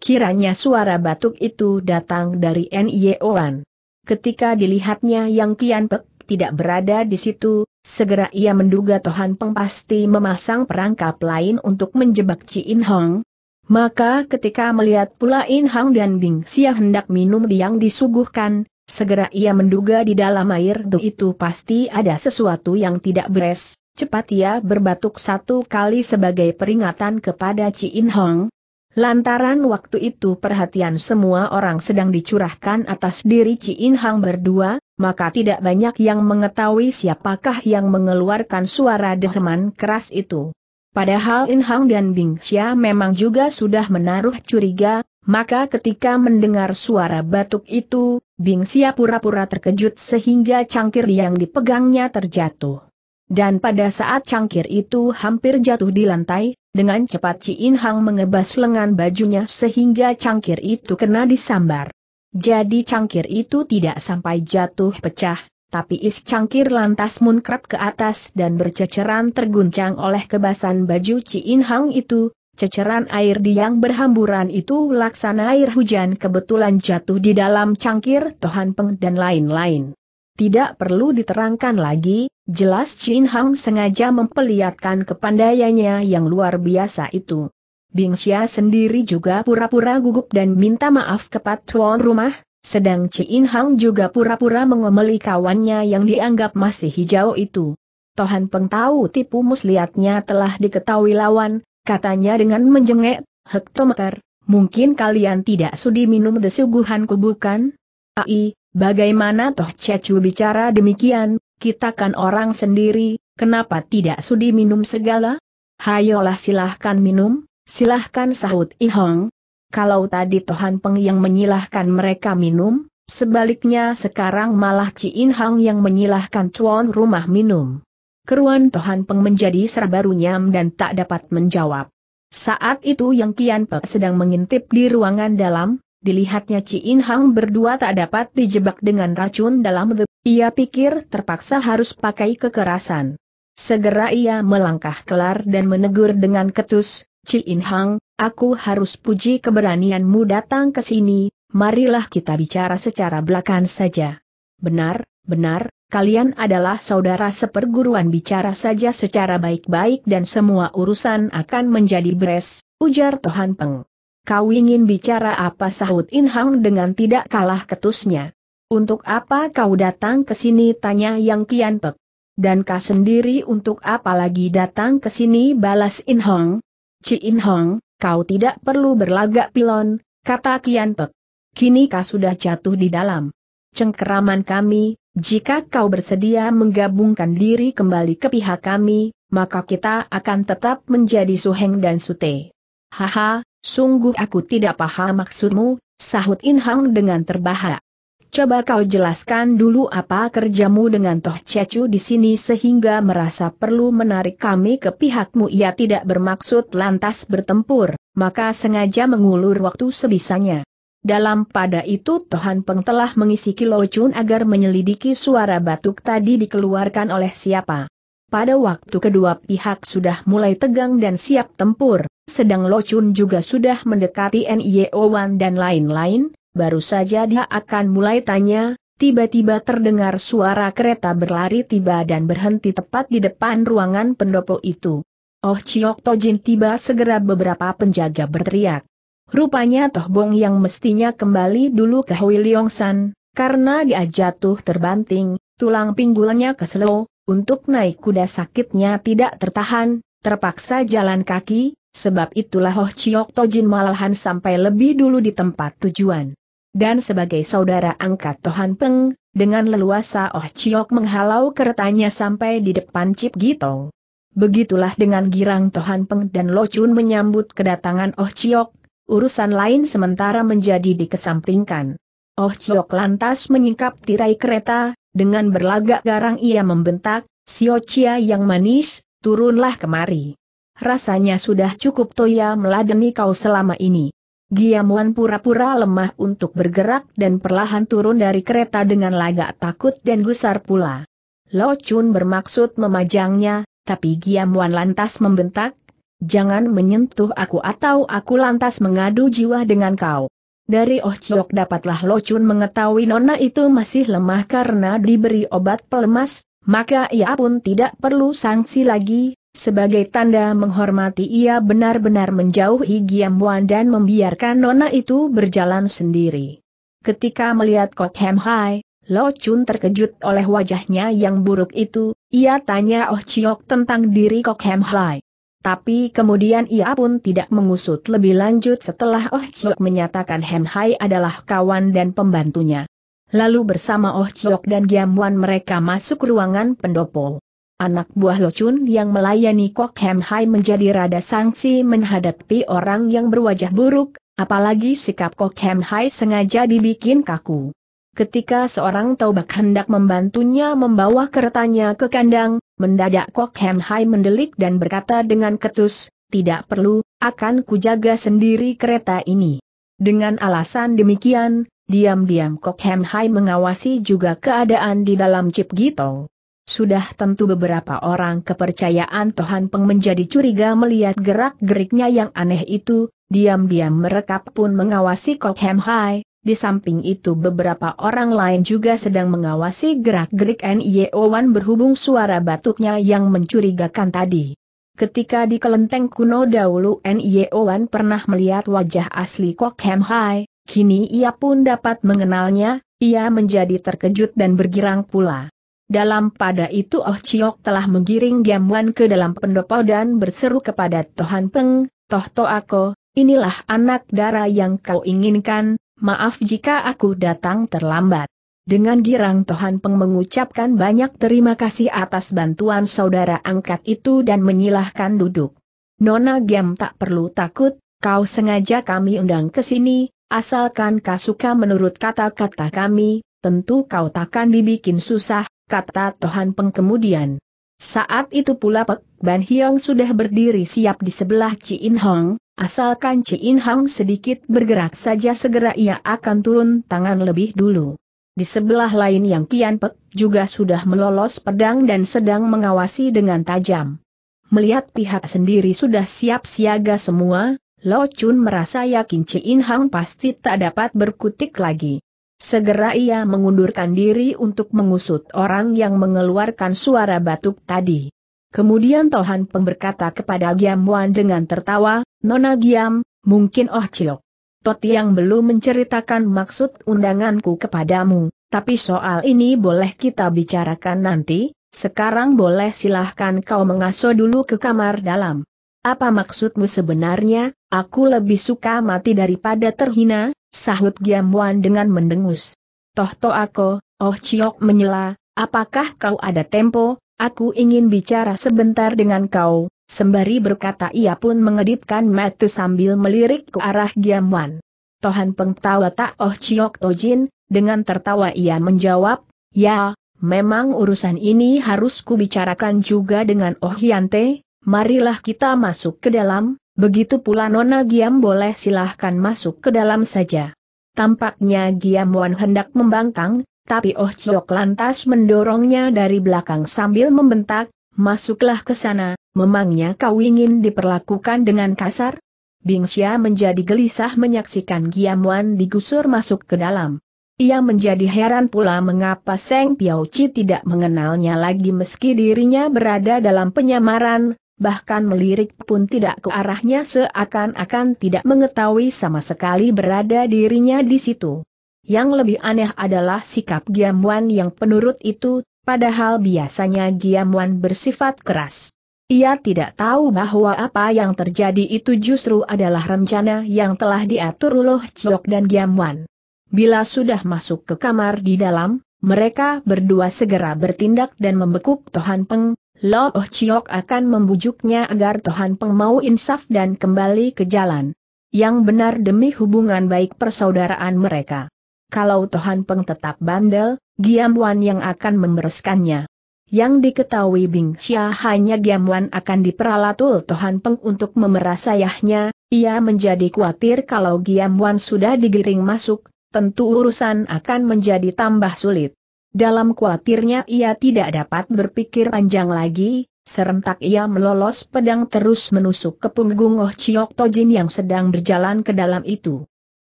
Kiranya suara batuk itu datang dari N.I.O.an. E ketika dilihatnya Yang Tianpek tidak berada di situ, segera ia menduga Tohan Peng pasti memasang perangkap lain untuk menjebak Ci In Hong, maka ketika melihat pula In Hong dan Bing Xia hendak minum yang disuguhkan, Segera ia menduga di dalam air do itu pasti ada sesuatu yang tidak beres, cepat ia berbatuk satu kali sebagai peringatan kepada Chi In Hong. Lantaran waktu itu perhatian semua orang sedang dicurahkan atas diri Chi In Hong berdua, maka tidak banyak yang mengetahui siapakah yang mengeluarkan suara derman keras itu. Padahal In Hong dan Bing Xia memang juga sudah menaruh curiga, maka ketika mendengar suara batuk itu, Bing Xia pura-pura terkejut sehingga cangkir yang dipegangnya terjatuh. Dan pada saat cangkir itu hampir jatuh di lantai, dengan cepat Ci In Hang mengebas lengan bajunya sehingga cangkir itu kena disambar. Jadi cangkir itu tidak sampai jatuh pecah, tapi is cangkir lantas munkrap ke atas dan berceceran terguncang oleh kebasan baju Ci In Hang itu, Ceceran air di yang berhamburan itu laksana air hujan kebetulan jatuh di dalam cangkir Tohan Peng dan lain-lain. Tidak perlu diterangkan lagi, jelas Chin Hang sengaja memperlihatkan kepandaiannya yang luar biasa itu. Bing Xia sendiri juga pura-pura gugup dan minta maaf kepada tuan rumah, sedang Chin Hang juga pura-pura mengomeli kawannya yang dianggap masih hijau itu. Tohan Peng tahu tipu muslihatnya telah diketahui lawan, katanya dengan menjengek, hektometer, mungkin kalian tidak sudi minum desuguhanku bukan? Ai, bagaimana toh Cecu bicara demikian, kita kan orang sendiri, kenapa tidak sudi minum segala? Hayolah silahkan minum, silahkan sahut Ihong. Kalau tadi Tohan Peng yang menyilahkan mereka minum, sebaliknya sekarang malah Ciin Hang yang menyilahkan cuan rumah minum keruan Tohan Peng menjadi serba runyam dan tak dapat menjawab. Saat itu yang Kian Pe sedang mengintip di ruangan dalam, dilihatnya Ci In Hang berdua tak dapat dijebak dengan racun dalam ia pikir terpaksa harus pakai kekerasan. Segera ia melangkah kelar dan menegur dengan ketus, Ci In Hang, aku harus puji keberanianmu datang ke sini, marilah kita bicara secara belakang saja. Benar, benar, kalian adalah saudara seperguruan bicara saja secara baik-baik dan semua urusan akan menjadi beres, ujar Tohan Peng. Kau ingin bicara apa sahut In Hang dengan tidak kalah ketusnya. Untuk apa kau datang ke sini tanya yang Kian Pek. Dan kau sendiri untuk apa lagi datang ke sini balas In Hong? Ci In Hong, kau tidak perlu berlagak pilon, kata Kian Pek. Kini kau sudah jatuh di dalam cengkeraman kami, jika kau bersedia menggabungkan diri kembali ke pihak kami, maka kita akan tetap menjadi Suheng dan Sute. Haha, sungguh aku tidak paham maksudmu, sahut Inhang dengan terbahak. Coba kau jelaskan dulu apa kerjamu dengan Toh Cecu di sini sehingga merasa perlu menarik kami ke pihakmu. Ia tidak bermaksud lantas bertempur, maka sengaja mengulur waktu sebisanya. Dalam pada itu Tohan Peng telah mengisi Kilo Chun agar menyelidiki suara batuk tadi dikeluarkan oleh siapa. Pada waktu kedua pihak sudah mulai tegang dan siap tempur, sedang Lo Chun juga sudah mendekati NIO Wan dan lain-lain, baru saja dia akan mulai tanya, tiba-tiba terdengar suara kereta berlari tiba dan berhenti tepat di depan ruangan pendopo itu. Oh Chiok Tojin tiba segera beberapa penjaga berteriak. Rupanya Toh Bong yang mestinya kembali dulu ke Hui Leong San, karena dia jatuh terbanting, tulang pinggulnya keselo, untuk naik kuda sakitnya tidak tertahan, terpaksa jalan kaki, sebab itulah Hoh Chiok Tojin malahan sampai lebih dulu di tempat tujuan. Dan sebagai saudara angkat Tohan Peng, dengan leluasa Oh Chiok menghalau keretanya sampai di depan Cip Gitong. Begitulah dengan girang Tohan Peng dan Lo Chun menyambut kedatangan Oh Chiok, urusan lain sementara menjadi dikesampingkan. Oh Chiok lantas menyingkap tirai kereta, dengan berlagak garang ia membentak, Sio Chia yang manis, turunlah kemari. Rasanya sudah cukup Toya meladeni kau selama ini. Giamuan pura-pura lemah untuk bergerak dan perlahan turun dari kereta dengan lagak takut dan gusar pula. Lo Chun bermaksud memajangnya, tapi Giamuan lantas membentak, jangan menyentuh aku atau aku lantas mengadu jiwa dengan kau. Dari Oh Chok dapatlah Lo Chun mengetahui nona itu masih lemah karena diberi obat pelemas, maka ia pun tidak perlu sanksi lagi, sebagai tanda menghormati ia benar-benar menjauhi Wan dan membiarkan nona itu berjalan sendiri. Ketika melihat Kok Hem Hai, Lo Chun terkejut oleh wajahnya yang buruk itu, ia tanya Oh Chiok tentang diri Kok Hem Hai. Tapi kemudian ia pun tidak mengusut lebih lanjut setelah Oh Chok menyatakan Hem Hai adalah kawan dan pembantunya. Lalu bersama Oh Chok dan Giam Wan mereka masuk ruangan pendopo. Anak buah Chun yang melayani Kok Hem Hai menjadi rada sangsi menghadapi orang yang berwajah buruk, apalagi sikap Kok Hem Hai sengaja dibikin kaku. Ketika seorang taubak hendak membantunya membawa keretanya ke kandang, mendadak Kok Hem Hai mendelik dan berkata dengan ketus, tidak perlu, akan kujaga sendiri kereta ini. Dengan alasan demikian, diam-diam Kok Hem Hai mengawasi juga keadaan di dalam Cip Gitong. Sudah tentu beberapa orang kepercayaan Tohan Peng menjadi curiga melihat gerak-geriknya yang aneh itu, diam-diam mereka pun mengawasi Kok Hem Hai, di samping itu beberapa orang lain juga sedang mengawasi gerak-gerik nio Wan berhubung suara batuknya yang mencurigakan tadi. Ketika di kelenteng kuno dahulu nio Wan pernah melihat wajah asli Kok Hem Hai, kini ia pun dapat mengenalnya, ia menjadi terkejut dan bergirang pula. Dalam pada itu Oh Chiok telah menggiring Wan ke dalam pendopo dan berseru kepada Tohan Peng, Toh Toako, inilah anak darah yang kau inginkan, maaf jika aku datang terlambat. Dengan girang Tohan Peng mengucapkan banyak terima kasih atas bantuan saudara angkat itu dan menyilahkan duduk. Nona Gem tak perlu takut, kau sengaja kami undang ke sini, asalkan kau suka menurut kata-kata kami, tentu kau takkan dibikin susah, kata Tohan Peng kemudian. Saat itu pula Pek Ban Hiong sudah berdiri siap di sebelah In Hong, Asalkan Chin Hang sedikit bergerak saja segera ia akan turun tangan lebih dulu. Di sebelah lain yang Kian Pek juga sudah melolos pedang dan sedang mengawasi dengan tajam. Melihat pihak sendiri sudah siap siaga semua, Lo Chun merasa yakin Chin Hang pasti tak dapat berkutik lagi. Segera ia mengundurkan diri untuk mengusut orang yang mengeluarkan suara batuk tadi. Kemudian Tohan Peng berkata kepada Giam Wan dengan tertawa, Nona Giam, mungkin Oh Chiok. Tot yang belum menceritakan maksud undanganku kepadamu, tapi soal ini boleh kita bicarakan nanti, sekarang boleh silahkan kau mengasuh dulu ke kamar dalam. Apa maksudmu sebenarnya, aku lebih suka mati daripada terhina, sahut Giam Wan dengan mendengus. Toh Toh aku, Oh Chiok menyela, apakah kau ada tempo, Aku ingin bicara sebentar dengan kau, sembari berkata ia pun mengedipkan mata sambil melirik ke arah Giam Wan. Tohan pengtawa tak oh ciok tojin, dengan tertawa ia menjawab, ya, memang urusan ini harus kubicarakan juga dengan oh Hyante, marilah kita masuk ke dalam, begitu pula Nona Giam boleh silahkan masuk ke dalam saja. Tampaknya Giam Wan hendak membangkang, tapi Oh Chok lantas mendorongnya dari belakang sambil membentak, masuklah ke sana, memangnya kau ingin diperlakukan dengan kasar? Bing Xia menjadi gelisah menyaksikan Wan digusur masuk ke dalam. Ia menjadi heran pula mengapa Seng Piao Chi tidak mengenalnya lagi meski dirinya berada dalam penyamaran, bahkan melirik pun tidak ke arahnya seakan-akan tidak mengetahui sama sekali berada dirinya di situ. Yang lebih aneh adalah sikap Giamwan yang penurut itu, padahal biasanya Giamwan bersifat keras. Ia tidak tahu bahwa apa yang terjadi itu justru adalah rencana yang telah diatur Loh Chok dan Giamwan. Bila sudah masuk ke kamar di dalam, mereka berdua segera bertindak dan membekuk Tohan Peng, Loh Chok akan membujuknya agar Tohan Peng mau insaf dan kembali ke jalan. Yang benar demi hubungan baik persaudaraan mereka kalau Tohan Peng tetap bandel, Giam Wan yang akan membereskannya. Yang diketahui Bing Xia hanya Giam Wan akan diperalatul Tohan Peng untuk memeras ayahnya, ia menjadi khawatir kalau Giam Wan sudah digiring masuk, tentu urusan akan menjadi tambah sulit. Dalam khawatirnya ia tidak dapat berpikir panjang lagi, serentak ia melolos pedang terus menusuk ke punggung Oh Chiok Tojin yang sedang berjalan ke dalam itu.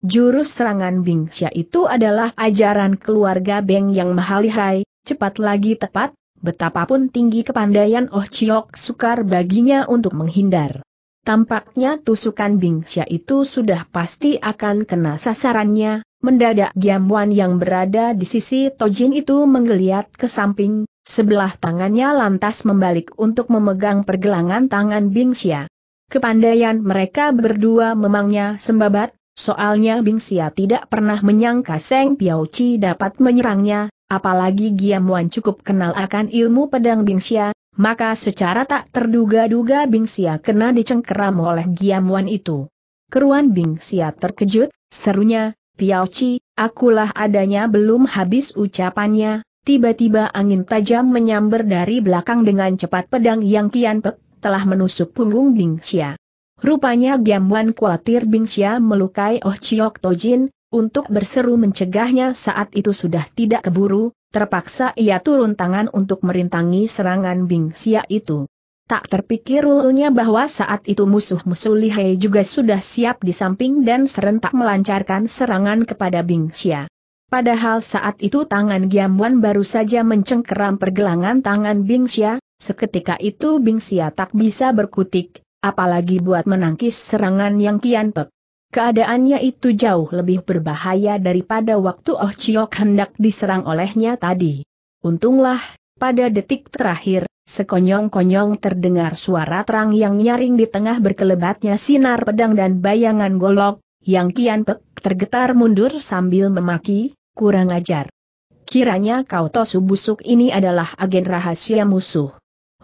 Jurus serangan Bingxia itu adalah ajaran keluarga Beng yang mahalihai, cepat lagi tepat, betapapun tinggi kepandaian Oh Chiok sukar baginya untuk menghindar. Tampaknya tusukan Bingxia itu sudah pasti akan kena sasarannya, mendadak Giamwan yang berada di sisi Tojin itu menggeliat ke samping, sebelah tangannya lantas membalik untuk memegang pergelangan tangan Bingxia. Kepandaian mereka berdua memangnya sembabat, Soalnya Bing Xia tidak pernah menyangka Seng Chi dapat menyerangnya, apalagi Giamuan cukup kenal akan ilmu pedang Bing Xia, maka secara tak terduga-duga Bing Xia kena dicengkeram oleh Giamuan itu. Keruan Bing Xia terkejut, serunya, Chi, akulah adanya belum habis ucapannya, tiba-tiba angin tajam menyambar dari belakang dengan cepat pedang yang kian pek, telah menusuk punggung Bing Xia. Rupanya Wan khawatir Bingxia melukai Oh Chiok Tojin, untuk berseru mencegahnya saat itu sudah tidak keburu, terpaksa ia turun tangan untuk merintangi serangan Bingxia itu. Tak terpikir ulnya bahwa saat itu musuh-musuh Lihai juga sudah siap di samping dan serentak melancarkan serangan kepada Bingxia. Padahal saat itu tangan Wan baru saja mencengkeram pergelangan tangan Bingxia, seketika itu Bingxia tak bisa berkutik, apalagi buat menangkis serangan yang kian pek. Keadaannya itu jauh lebih berbahaya daripada waktu Oh Chiok hendak diserang olehnya tadi. Untunglah, pada detik terakhir, sekonyong-konyong terdengar suara terang yang nyaring di tengah berkelebatnya sinar pedang dan bayangan golok, yang kian pek tergetar mundur sambil memaki, kurang ajar. Kiranya kau tosu busuk ini adalah agen rahasia musuh.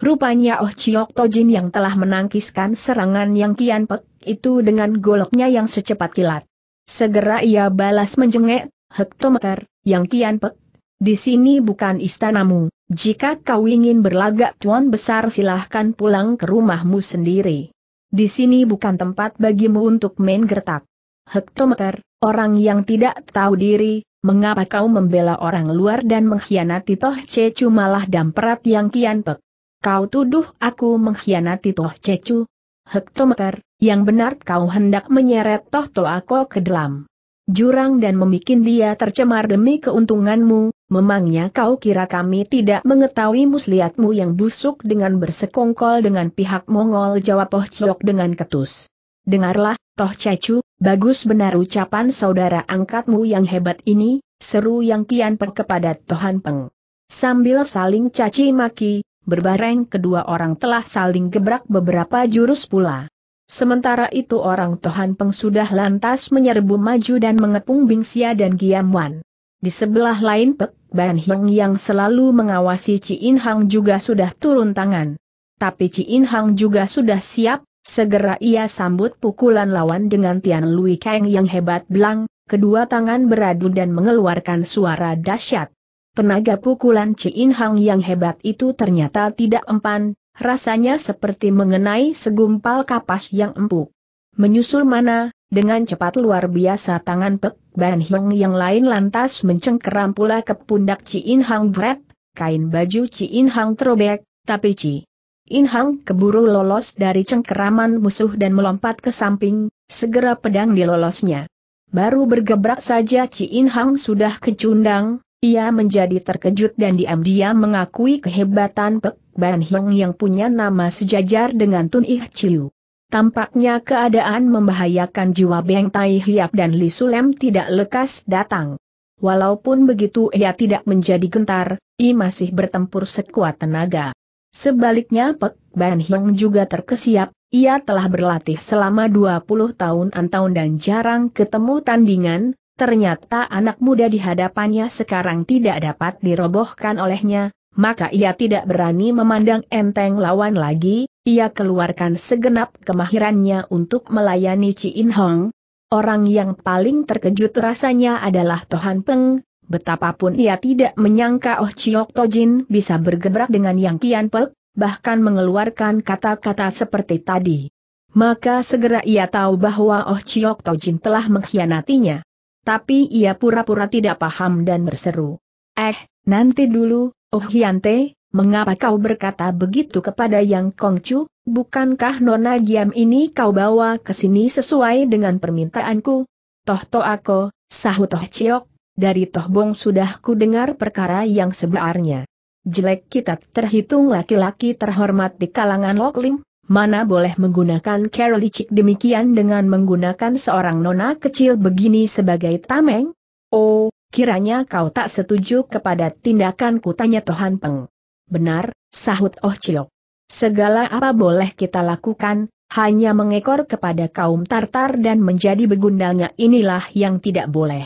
Rupanya Oh Chiok Tojin yang telah menangkiskan serangan yang Kian Pek itu dengan goloknya yang secepat kilat. Segera ia balas menjengek, hektometer, yang Kian Pek, di sini bukan istanamu, jika kau ingin berlagak tuan besar silahkan pulang ke rumahmu sendiri. Di sini bukan tempat bagimu untuk main gertak. Hektometer, orang yang tidak tahu diri, mengapa kau membela orang luar dan mengkhianati Toh Cecu malah damperat yang Kian Pek? Kau tuduh aku mengkhianati Toh Cecu? Hektometer, yang benar kau hendak menyeret Toh Toako ke dalam jurang dan memikin dia tercemar demi keuntunganmu, memangnya kau kira kami tidak mengetahui muslihatmu yang busuk dengan bersekongkol dengan pihak Mongol jawab Poh Cok dengan ketus. Dengarlah, Toh Cecu, bagus benar ucapan saudara angkatmu yang hebat ini, seru yang kian per kepada Tohan Peng. Sambil saling caci maki, berbareng kedua orang telah saling gebrak beberapa jurus pula. Sementara itu orang Tohan Peng sudah lantas menyerbu maju dan mengepung Bingsia dan Giamwan. Di sebelah lain Pek Ban Hiong yang selalu mengawasi In Hang juga sudah turun tangan. Tapi In Hang juga sudah siap, segera ia sambut pukulan lawan dengan Tian Lui Kang yang hebat belang, kedua tangan beradu dan mengeluarkan suara dahsyat. Penaga pukulan Chin Hang yang hebat itu ternyata tidak empan, rasanya seperti mengenai segumpal kapas yang empuk. Menyusul mana, dengan cepat luar biasa tangan Pek Ban Hiong yang lain lantas mencengkeram pula ke pundak Chin Hang Bret, kain baju Chin Hang terobek, tapi In Hang keburu lolos dari cengkeraman musuh dan melompat ke samping, segera pedang dilolosnya. Baru bergebrak saja In Hang sudah kecundang, ia menjadi terkejut dan diam-diam mengakui kehebatan Pek Ban Hiong yang punya nama sejajar dengan Tun Ih Chiu. Tampaknya keadaan membahayakan jiwa Beng Tai Hiap dan Li Sulem tidak lekas datang. Walaupun begitu ia tidak menjadi gentar, ia masih bertempur sekuat tenaga. Sebaliknya Pek Ban Hiong juga terkesiap, ia telah berlatih selama 20 an tahun dan jarang ketemu tandingan, Ternyata anak muda di hadapannya sekarang tidak dapat dirobohkan olehnya, maka ia tidak berani memandang enteng lawan lagi, ia keluarkan segenap kemahirannya untuk melayani Ci In Hong. Orang yang paling terkejut rasanya adalah Tohan Peng, betapapun ia tidak menyangka Oh Chiok Tojin bisa bergebrak dengan Yang Kian Pek, bahkan mengeluarkan kata-kata seperti tadi. Maka segera ia tahu bahwa Oh Chiok Tojin telah mengkhianatinya. Tapi ia pura-pura tidak paham dan berseru. Eh, nanti dulu, Oh Hyante, mengapa kau berkata begitu kepada Yang Kongcu? Bukankah nona Giam ini kau bawa ke sini sesuai dengan permintaanku? Toh toh aku, sahut Toh Ciok, dari Toh Bong sudah ku dengar perkara yang sebenarnya. Jelek kita terhitung laki-laki terhormat di kalangan Loklim, mana boleh menggunakan Carolicik demikian dengan menggunakan seorang nona kecil begini sebagai tameng? Oh, kiranya kau tak setuju kepada tindakanku tanya Tohan Peng. Benar, sahut Oh Chiok. Segala apa boleh kita lakukan, hanya mengekor kepada kaum Tartar dan menjadi begundalnya inilah yang tidak boleh.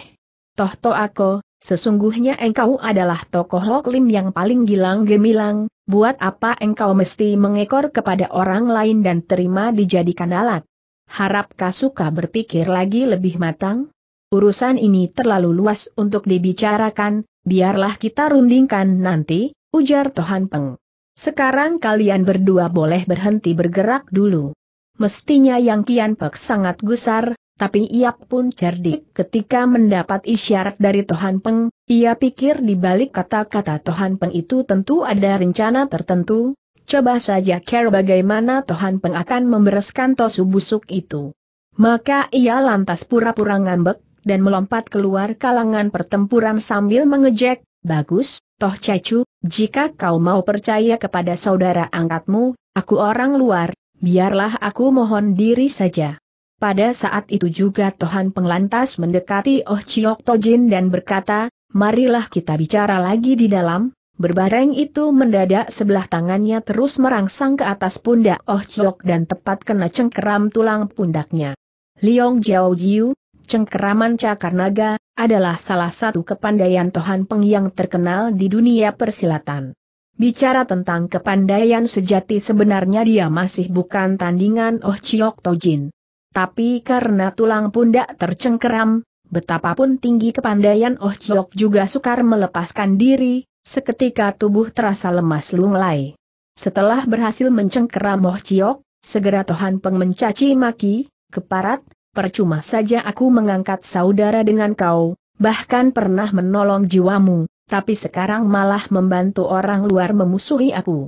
Toh toh aku, Sesungguhnya engkau adalah tokoh Lim yang paling gilang gemilang, buat apa engkau mesti mengekor kepada orang lain dan terima dijadikan alat? Harap suka berpikir lagi lebih matang. Urusan ini terlalu luas untuk dibicarakan, biarlah kita rundingkan nanti, ujar Tohan Peng. Sekarang kalian berdua boleh berhenti bergerak dulu. Mestinya Yang Kian Pek sangat gusar, tapi ia pun cerdik ketika mendapat isyarat dari Tohan Peng, ia pikir di balik kata-kata Tohan Peng itu tentu ada rencana tertentu, coba saja care bagaimana Tohan Peng akan membereskan tosu busuk itu. Maka ia lantas pura-pura ngambek, dan melompat keluar kalangan pertempuran sambil mengejek, Bagus, Toh Cecu, jika kau mau percaya kepada saudara angkatmu, aku orang luar, biarlah aku mohon diri saja. Pada saat itu juga Tohan Penglantas mendekati Oh Chiok Tojin dan berkata, marilah kita bicara lagi di dalam, Berbareng itu mendadak sebelah tangannya terus merangsang ke atas pundak Oh Chiok dan tepat kena cengkeram tulang pundaknya. Liong Jiao Jiu, cengkeraman cakar naga, adalah salah satu kepandaian Tohan Peng yang terkenal di dunia persilatan. Bicara tentang kepandaian sejati sebenarnya dia masih bukan tandingan Oh Chiok Tojin. Tapi karena tulang pundak tercengkeram, betapapun tinggi kepandaian Oh Chok juga sukar melepaskan diri, seketika tubuh terasa lemas lunglai. Setelah berhasil mencengkeram Oh Chok, segera Tohan Peng mencaci maki, keparat, percuma saja aku mengangkat saudara dengan kau, bahkan pernah menolong jiwamu, tapi sekarang malah membantu orang luar memusuhi aku.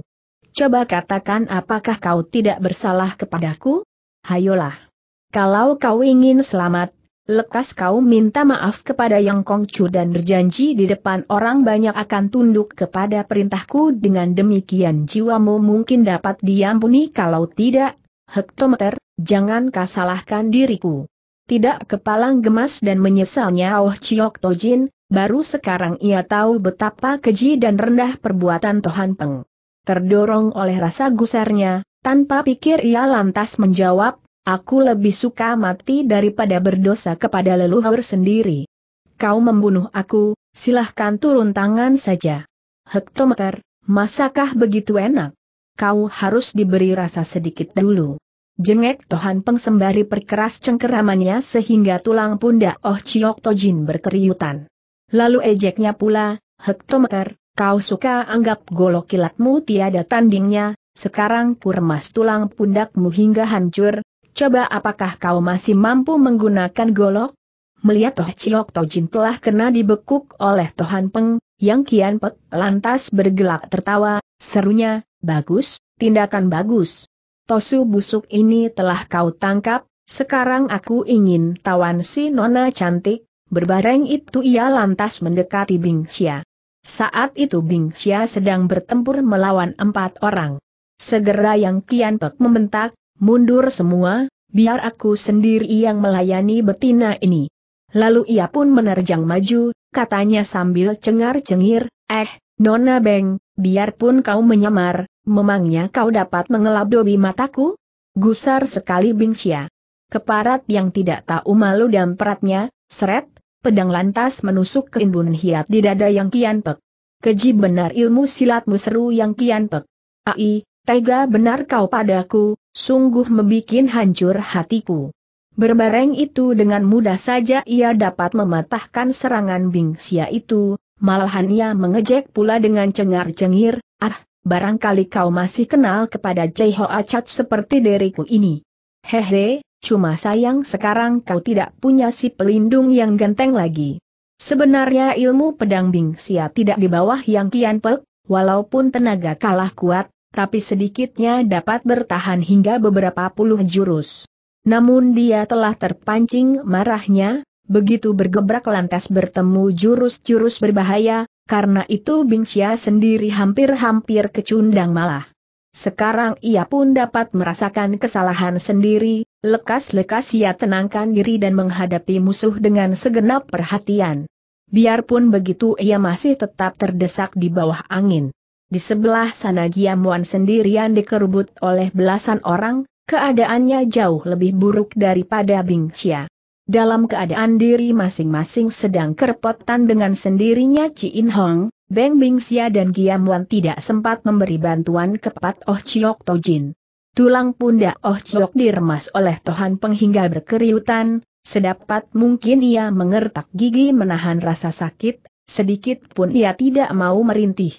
Coba katakan apakah kau tidak bersalah kepadaku? Hayolah. Kalau kau ingin selamat, lekas kau minta maaf kepada Yang Kongcu dan berjanji di depan orang banyak akan tunduk kepada perintahku dengan demikian jiwamu mungkin dapat diampuni kalau tidak, hektometer, jangan salahkan diriku. Tidak kepalang gemas dan menyesalnya Oh Chiok Tojin, baru sekarang ia tahu betapa keji dan rendah perbuatan Tohan Peng. Terdorong oleh rasa gusarnya, tanpa pikir ia lantas menjawab, Aku lebih suka mati daripada berdosa kepada leluhur sendiri. Kau membunuh aku, silahkan turun tangan saja. Hektometer, masakah begitu enak? Kau harus diberi rasa sedikit dulu. Jengek Tohan pengsembari perkeras cengkeramannya sehingga tulang pundak Oh Chiok Tojin berkeriutan. Lalu ejeknya pula, Hektometer, kau suka anggap golok kilatmu tiada tandingnya, sekarang kuremas tulang pundakmu hingga hancur, coba apakah kau masih mampu menggunakan golok? Melihat Toh Chiok Tojin telah kena dibekuk oleh Tohan Peng, yang kian pek lantas bergelak tertawa, serunya, bagus, tindakan bagus. Tosu busuk ini telah kau tangkap, sekarang aku ingin tawan si nona cantik, berbareng itu ia lantas mendekati Bing Xia. Saat itu Bing Xia sedang bertempur melawan empat orang. Segera yang Kian Pek membentak, mundur semua, biar aku sendiri yang melayani betina ini. Lalu ia pun menerjang maju, katanya sambil cengar-cengir, eh, Nona Beng, biarpun kau menyamar, memangnya kau dapat dobi mataku? Gusar sekali Bingsia. Keparat yang tidak tahu malu dan peratnya, seret, pedang lantas menusuk ke imbun hiat di dada yang kian pek. Keji benar ilmu silatmu seru yang kian pek. Ai, tega benar kau padaku, sungguh membuat hancur hatiku. Berbareng itu dengan mudah saja ia dapat mematahkan serangan Bingsia itu, malahan ia mengejek pula dengan cengar-cengir, ah, barangkali kau masih kenal kepada Jai Ho Acat seperti diriku ini. Hehe, cuma sayang sekarang kau tidak punya si pelindung yang genteng lagi. Sebenarnya ilmu pedang Bingsia tidak di bawah yang Kian Pek, walaupun tenaga kalah kuat, tapi sedikitnya dapat bertahan hingga beberapa puluh jurus. Namun dia telah terpancing marahnya, begitu bergebrak lantas bertemu jurus-jurus berbahaya, karena itu Bingxia sendiri hampir-hampir kecundang malah. Sekarang ia pun dapat merasakan kesalahan sendiri, lekas-lekas ia tenangkan diri dan menghadapi musuh dengan segenap perhatian. Biarpun begitu ia masih tetap terdesak di bawah angin. Di sebelah sana Giamuan sendirian dikerubut oleh belasan orang, keadaannya jauh lebih buruk daripada Bing Xia. Dalam keadaan diri masing-masing sedang kerepotan dengan sendirinya In Hong, Beng Xia dan Giamuan tidak sempat memberi bantuan kepada Oh Chiok Tojin. Tulang pundak Oh Chiok diremas oleh Tohan penghingga berkeriutan, sedapat mungkin ia mengertak gigi menahan rasa sakit, sedikit pun ia tidak mau merintih.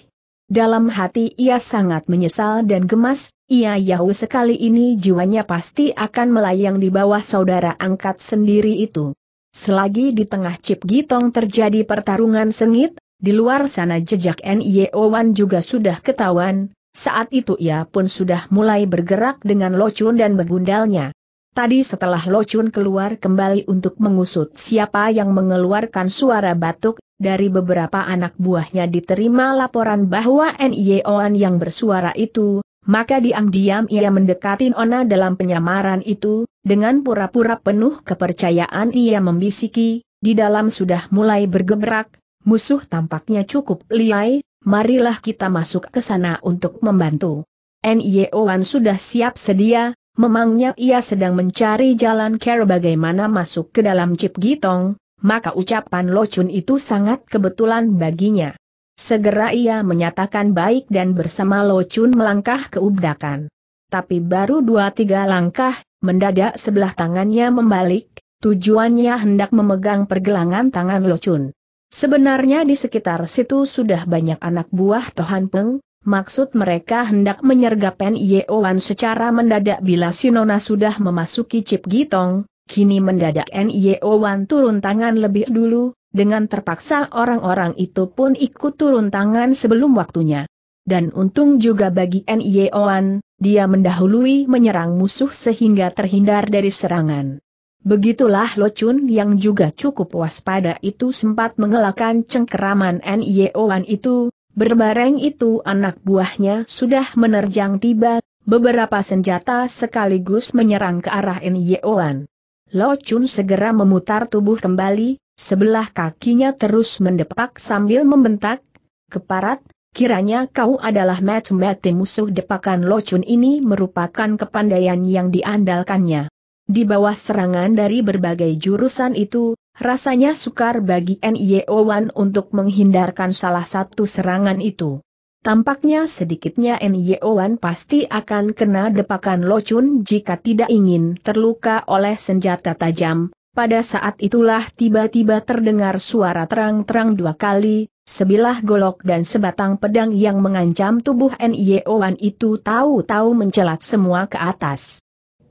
Dalam hati ia sangat menyesal dan gemas, ia yahu sekali ini jiwanya pasti akan melayang di bawah saudara angkat sendiri itu. Selagi di tengah Cip Gitong terjadi pertarungan sengit, di luar sana jejak N.Y.O. Wan juga sudah ketahuan, saat itu ia pun sudah mulai bergerak dengan locun dan begundalnya. Tadi setelah locun keluar kembali untuk mengusut siapa yang mengeluarkan suara batuk, dari beberapa anak buahnya diterima laporan bahwa Nioan yang bersuara itu, maka diam-diam ia mendekati Ona dalam penyamaran itu, dengan pura-pura penuh kepercayaan ia membisiki, di dalam sudah mulai bergebrak, musuh tampaknya cukup liai, marilah kita masuk ke sana untuk membantu. Nioan sudah siap sedia, memangnya ia sedang mencari jalan care bagaimana masuk ke dalam Cip Gitong, maka ucapan Locun itu sangat kebetulan baginya. Segera ia menyatakan baik dan bersama Locun melangkah ke ubdakan. Tapi baru dua tiga langkah, mendadak sebelah tangannya membalik, tujuannya hendak memegang pergelangan tangan Locun. Sebenarnya di sekitar situ sudah banyak anak buah Tohan Peng, Maksud mereka hendak menyergapen Yeowan secara mendadak bila Sinona sudah memasuki Cip Gitong, Kini mendadak NIO Wan turun tangan lebih dulu, dengan terpaksa orang-orang itu pun ikut turun tangan sebelum waktunya. Dan untung juga bagi NIO Wan, dia mendahului menyerang musuh sehingga terhindar dari serangan. Begitulah Lo Chun yang juga cukup waspada itu sempat mengelakkan cengkeraman NIO Wan itu, berbareng itu anak buahnya sudah menerjang tiba, beberapa senjata sekaligus menyerang ke arah NIO Wan. Lo Chun segera memutar tubuh kembali, sebelah kakinya terus mendepak sambil membentak, keparat, kiranya kau adalah mati-mati musuh depakan Lo Chun ini merupakan kepandaian yang diandalkannya. Di bawah serangan dari berbagai jurusan itu, rasanya sukar bagi NIO Wan untuk menghindarkan salah satu serangan itu. Tampaknya sedikitnya Nyeoan pasti akan kena depakan locun jika tidak ingin terluka oleh senjata tajam. Pada saat itulah tiba-tiba terdengar suara terang-terang dua kali, sebilah golok dan sebatang pedang yang mengancam tubuh Nyeoan itu tahu-tahu mencelat semua ke atas.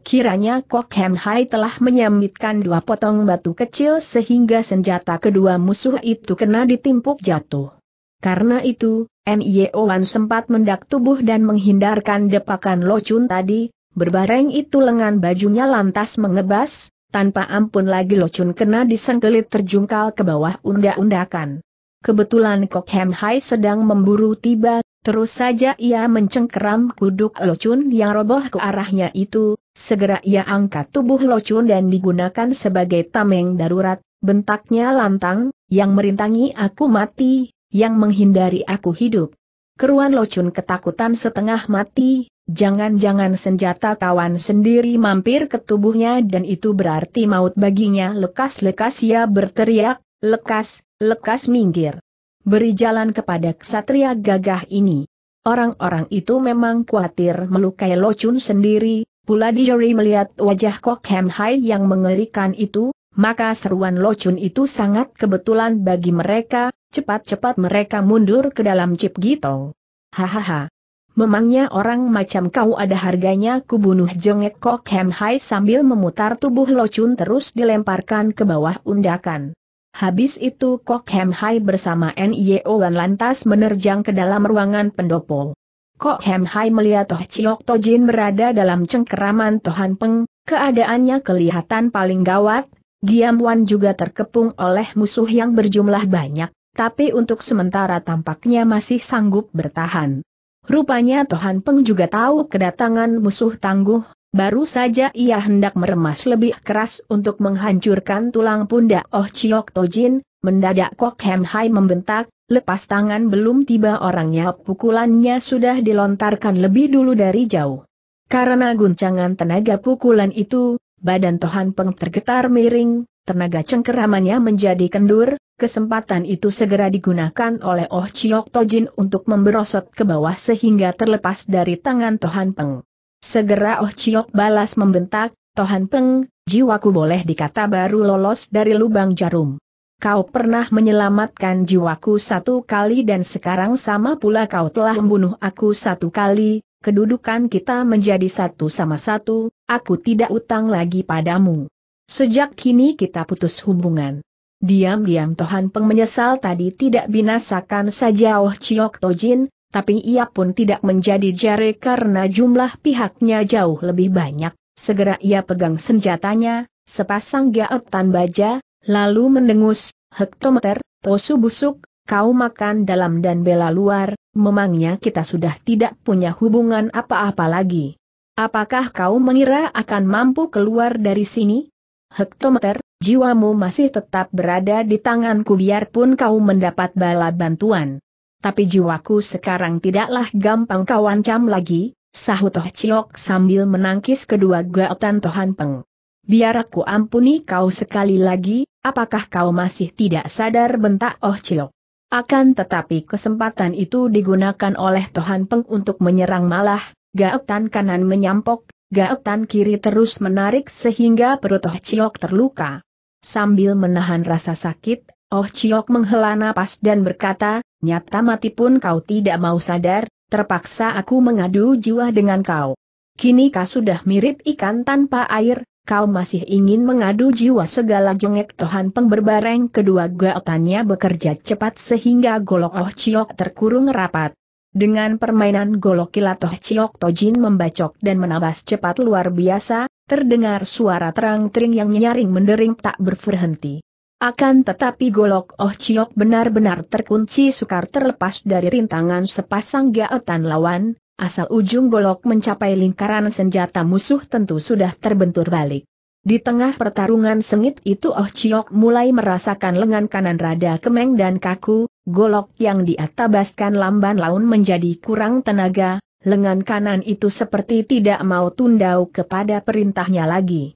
Kiranya Kok Hem Hai telah menyambitkan dua potong batu kecil sehingga senjata kedua musuh itu kena ditimpuk jatuh. Karena itu, E Wan sempat mendak tubuh dan menghindarkan depakan locun tadi, berbareng itu lengan bajunya lantas mengebas, tanpa ampun lagi locun kena disengkelit terjungkal ke bawah undak-undakan. Kebetulan Kok Hem Hai sedang memburu tiba, terus saja ia mencengkeram kuduk locun yang roboh ke arahnya itu, segera ia angkat tubuh locun dan digunakan sebagai tameng darurat, bentaknya lantang, yang merintangi aku mati, yang menghindari aku hidup. Keruan locun ketakutan setengah mati, jangan-jangan senjata kawan sendiri mampir ke tubuhnya dan itu berarti maut baginya lekas-lekas ia berteriak, lekas, lekas minggir. Beri jalan kepada ksatria gagah ini. Orang-orang itu memang khawatir melukai locun sendiri, pula Dijori melihat wajah Kok Hem Hai yang mengerikan itu, maka seruan locun itu sangat kebetulan bagi mereka, Cepat-cepat mereka mundur ke dalam Cip Gito. Hahaha. Memangnya orang macam kau ada harganya Kubunuh bunuh jengek Kok Hem Hai sambil memutar tubuh Locun terus dilemparkan ke bawah undakan. Habis itu Kok Hem Hai bersama N.I.O. Wan lantas menerjang ke dalam ruangan pendopo. Kok Hem Hai melihat Toh Chiok Tojin berada dalam cengkeraman Tohan Peng, keadaannya kelihatan paling gawat, Giam Wan juga terkepung oleh musuh yang berjumlah banyak. Tapi untuk sementara tampaknya masih sanggup bertahan. Rupanya Tohan Peng juga tahu kedatangan musuh tangguh, baru saja ia hendak meremas lebih keras untuk menghancurkan tulang pundak Oh Chiok Tojin, mendadak Kok Hem Hai membentak, lepas tangan belum tiba orangnya pukulannya sudah dilontarkan lebih dulu dari jauh. Karena guncangan tenaga pukulan itu, badan Tohan Peng tergetar miring, tenaga cengkeramannya menjadi kendur, Kesempatan itu segera digunakan oleh Oh Chiok Tojin untuk memberosot ke bawah sehingga terlepas dari tangan Tohan Peng. Segera Oh Chiok balas membentak, Tohan Peng, jiwaku boleh dikata baru lolos dari lubang jarum. Kau pernah menyelamatkan jiwaku satu kali dan sekarang sama pula kau telah membunuh aku satu kali, kedudukan kita menjadi satu sama satu, aku tidak utang lagi padamu. Sejak kini kita putus hubungan. Diam-diam Tohan Peng menyesal tadi tidak binasakan saja Oh Chiok Tojin, tapi ia pun tidak menjadi jare karena jumlah pihaknya jauh lebih banyak. Segera ia pegang senjatanya, sepasang gaetan baja, lalu mendengus, hektometer, tosu busuk, kau makan dalam dan bela luar, memangnya kita sudah tidak punya hubungan apa-apa lagi. Apakah kau mengira akan mampu keluar dari sini? Hektometer, jiwamu masih tetap berada di tanganku biarpun kau mendapat bala bantuan. Tapi jiwaku sekarang tidaklah gampang kau ancam lagi, sahut Toh Chiok sambil menangkis kedua gaotan Tohan Peng. Biar aku ampuni kau sekali lagi, apakah kau masih tidak sadar bentak Oh Chiok? Akan tetapi kesempatan itu digunakan oleh Tohan Peng untuk menyerang malah, gautan kanan menyampok, gautan kiri terus menarik sehingga perut Oh Chiok terluka. Sambil menahan rasa sakit, Oh Chiok menghela napas dan berkata, nyata mati pun kau tidak mau sadar, terpaksa aku mengadu jiwa dengan kau. Kini kau sudah mirip ikan tanpa air, kau masih ingin mengadu jiwa segala jengek tohan pengberbareng kedua gaotannya bekerja cepat sehingga golok Oh Chiok terkurung rapat. Dengan permainan golok kilat Oh Chiok Tojin membacok dan menabas cepat luar biasa, terdengar suara terang-tering yang nyaring mendering tak berhenti. Akan tetapi golok Oh Chiok benar-benar terkunci sukar terlepas dari rintangan sepasang gaetan lawan, asal ujung golok mencapai lingkaran senjata musuh tentu sudah terbentur balik. Di tengah pertarungan sengit itu Oh Chiok mulai merasakan lengan kanan rada kemeng dan kaku, golok yang diatabaskan lamban laun menjadi kurang tenaga, lengan kanan itu seperti tidak mau tundau kepada perintahnya lagi.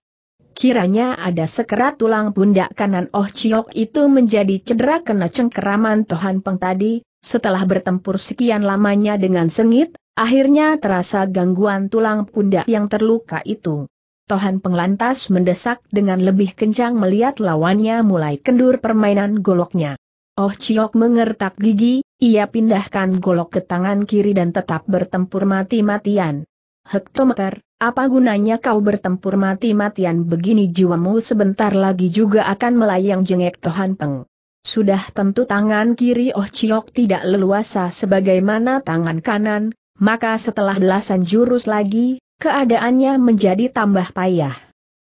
Kiranya ada sekerat tulang pundak kanan Oh Chiok itu menjadi cedera kena cengkeraman Tohan Peng tadi, setelah bertempur sekian lamanya dengan sengit, akhirnya terasa gangguan tulang pundak yang terluka itu. Tohan Peng lantas mendesak dengan lebih kencang melihat lawannya mulai kendur permainan goloknya. Oh Chiok mengertak gigi, ia pindahkan golok ke tangan kiri dan tetap bertempur mati-matian. Hektometer, apa gunanya kau bertempur mati-matian begini jiwamu sebentar lagi juga akan melayang jengek Tohan Peng. Sudah tentu tangan kiri Oh Chiok tidak leluasa sebagaimana tangan kanan, maka setelah belasan jurus lagi, keadaannya menjadi tambah payah.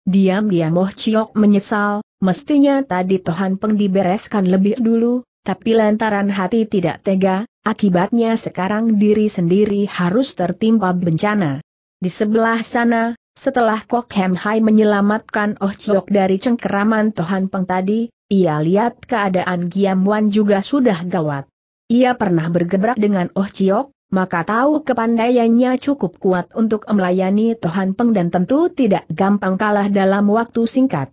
Diam-diam Oh Chiok menyesal, mestinya tadi Tohan Peng dibereskan lebih dulu, tapi lantaran hati tidak tega, akibatnya sekarang diri sendiri harus tertimpa bencana. Di sebelah sana, setelah Kok Hem Hai menyelamatkan Oh Chok dari cengkeraman Tohan Peng tadi, ia lihat keadaan Giam Wan juga sudah gawat. Ia pernah bergebrak dengan Oh Chiok, maka tahu kepandaiannya cukup kuat untuk melayani Tohan Peng dan tentu tidak gampang kalah dalam waktu singkat.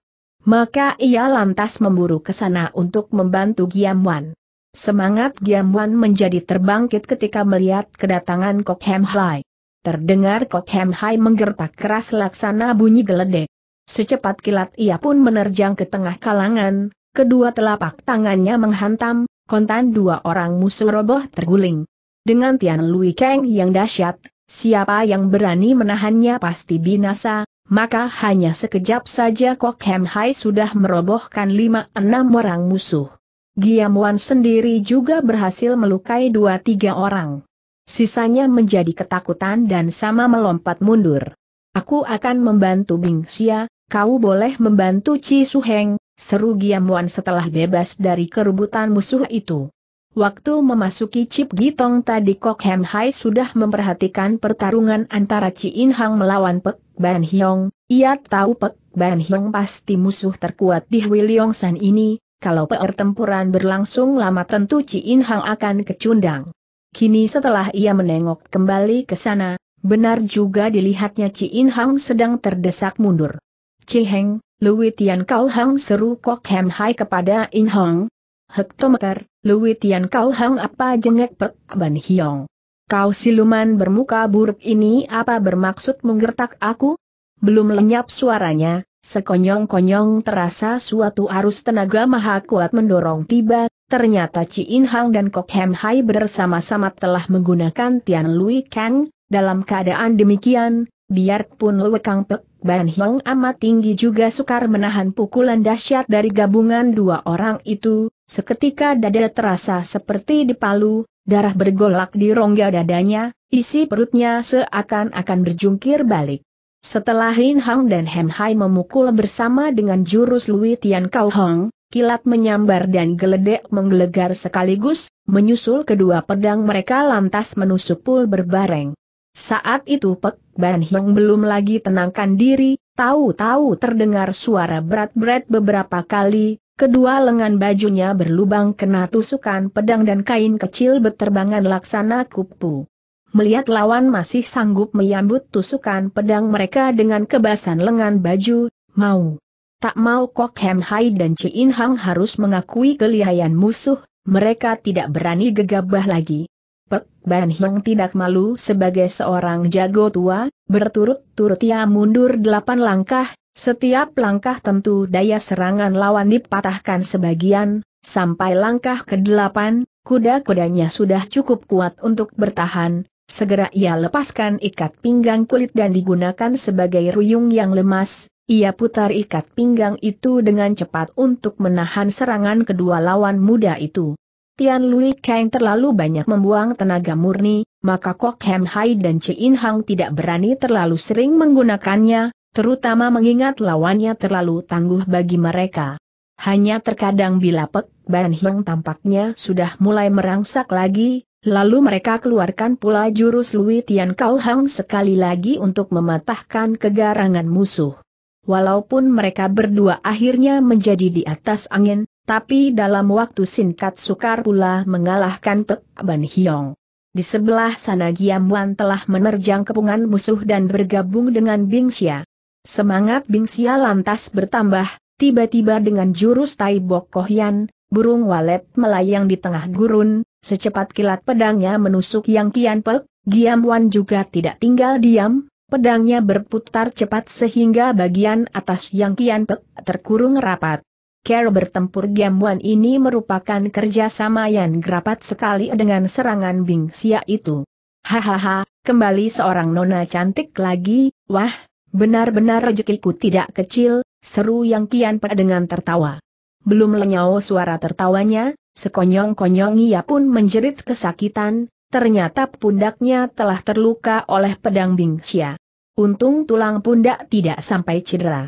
Maka ia lantas memburu ke sana untuk membantu Giamwan. Semangat Giamwan menjadi terbangkit ketika melihat kedatangan Kok Hem Hai. Terdengar Kok Hem Hai menggertak keras laksana bunyi geledek. Secepat kilat ia pun menerjang ke tengah kalangan, kedua telapak tangannya menghantam, kontan dua orang musuh roboh terguling. Dengan Tian Lui Kang yang dahsyat, siapa yang berani menahannya pasti binasa, maka hanya sekejap saja Kok Hem Hai sudah merobohkan lima enam orang musuh. Giam Wan sendiri juga berhasil melukai dua tiga orang. Sisanya menjadi ketakutan dan sama melompat mundur. Aku akan membantu Bing Xia, kau boleh membantu Ci Heng, seru Giam Wan setelah bebas dari kerubutan musuh itu. Waktu memasuki Cip Gitong tadi Kok Hem Hai sudah memperhatikan pertarungan antara Ci In Hang melawan Pek Ban Hyong, ia tahu Pek Ban Hyong pasti musuh terkuat di Wiliong San ini, kalau pertempuran berlangsung lama tentu In Hang akan kecundang. Kini setelah ia menengok kembali ke sana, benar juga dilihatnya In Hang sedang terdesak mundur. Ciheng, Lui Tian Kau Hang seru Kok Hem Hai kepada In Hang. Hektometer, Lui Tian Kau Hang apa jengek Pek Ban Hyong? Kau siluman bermuka buruk ini apa bermaksud menggertak aku? Belum lenyap suaranya, sekonyong-konyong terasa suatu arus tenaga maha kuat mendorong tiba, ternyata In Hang dan Kok Hem Hai bersama-sama telah menggunakan Tian Lui Kang, dalam keadaan demikian, Biarpun Lue Kang Pek Ban Hiong amat tinggi juga sukar menahan pukulan dahsyat dari gabungan dua orang itu, seketika dada terasa seperti dipalu, darah bergolak di rongga dadanya, isi perutnya seakan-akan berjungkir balik. Setelah Lin Hang dan Hem Hai memukul bersama dengan jurus Lui Tian Kau Hong, kilat menyambar dan geledek menggelegar sekaligus, menyusul kedua pedang mereka lantas menusuk pul berbareng. Saat itu Pek Ban Hiong belum lagi tenangkan diri, tahu-tahu terdengar suara berat-berat beberapa kali, kedua lengan bajunya berlubang kena tusukan pedang dan kain kecil berterbangan laksana kupu. Melihat lawan masih sanggup menyambut tusukan pedang mereka dengan kebasan lengan baju, mau. Tak mau Kok Hem Hai dan In Hang harus mengakui kelihayan musuh, mereka tidak berani gegabah lagi. Pek Ban Hiong tidak malu sebagai seorang jago tua, berturut-turut ia mundur delapan langkah, setiap langkah tentu daya serangan lawan dipatahkan sebagian, sampai langkah ke delapan, kuda-kudanya sudah cukup kuat untuk bertahan, segera ia lepaskan ikat pinggang kulit dan digunakan sebagai ruyung yang lemas, ia putar ikat pinggang itu dengan cepat untuk menahan serangan kedua lawan muda itu. Tian Lui Kang terlalu banyak membuang tenaga murni, maka Kok Hem Hai dan In Hang tidak berani terlalu sering menggunakannya, terutama mengingat lawannya terlalu tangguh bagi mereka. Hanya terkadang bila Pek Ban Hiong tampaknya sudah mulai merangsak lagi, lalu mereka keluarkan pula jurus Lui Tian Kau Hang sekali lagi untuk mematahkan kegarangan musuh. Walaupun mereka berdua akhirnya menjadi di atas angin, tapi dalam waktu singkat sukar pula mengalahkan Pek Ban Hiong. Di sebelah sana Giam Wan telah menerjang kepungan musuh dan bergabung dengan Bing Xia. Semangat Bing Xia lantas bertambah, tiba-tiba dengan jurus Tai Bok Kohian, burung walet melayang di tengah gurun, secepat kilat pedangnya menusuk Yang Kian Pek, Giam Wan juga tidak tinggal diam, pedangnya berputar cepat sehingga bagian atas Yang Kian Pek terkurung rapat. Care bertempur jamuan ini merupakan kerjasama yang gerapat sekali dengan serangan Bing Sia itu. Hahaha, kembali seorang nona cantik lagi, wah, benar-benar rezekiku tidak kecil, seru yang kian dengan tertawa. Belum lenyau suara tertawanya, sekonyong-konyong ia pun menjerit kesakitan, ternyata pundaknya telah terluka oleh pedang Bing Bingxia. Untung tulang pundak tidak sampai cedera.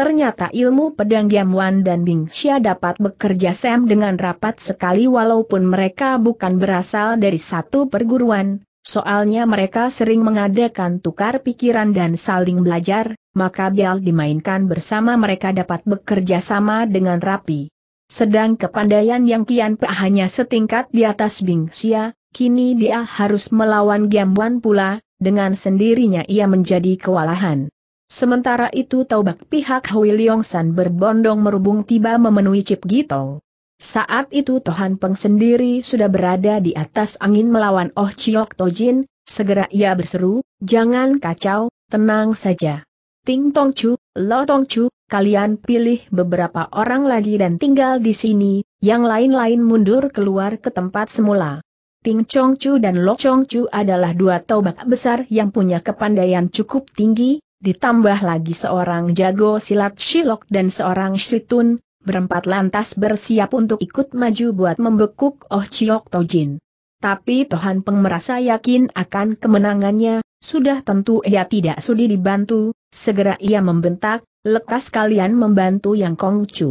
Ternyata ilmu pedang Giamwan dan Bingxia dapat bekerja sem dengan rapat sekali walaupun mereka bukan berasal dari satu perguruan, soalnya mereka sering mengadakan tukar pikiran dan saling belajar, maka Bial dimainkan bersama mereka dapat bekerja sama dengan rapi. Sedang kepandaian yang kian Pak hanya setingkat di atas Bingxia, kini dia harus melawan Giamwan pula, dengan sendirinya ia menjadi kewalahan. Sementara itu taubak pihak Hui Leong San berbondong merubung tiba memenuhi Cip Gitong. Saat itu Tohan Peng sendiri sudah berada di atas angin melawan Oh Chiok Tojin, segera ia berseru, jangan kacau, tenang saja. Ting Tong Chu, Lo Tong Chu, kalian pilih beberapa orang lagi dan tinggal di sini, yang lain-lain mundur keluar ke tempat semula. Ting Chong Chu dan Lo Chong Chu adalah dua tobak besar yang punya kepandaian cukup tinggi, ditambah lagi seorang jago silat Shilok dan seorang Situn, berempat lantas bersiap untuk ikut maju buat membekuk Oh Chiok Tojin. Tapi Tohan Peng merasa yakin akan kemenangannya, sudah tentu ia tidak sudi dibantu, segera ia membentak, lekas kalian membantu Yang Kongcu.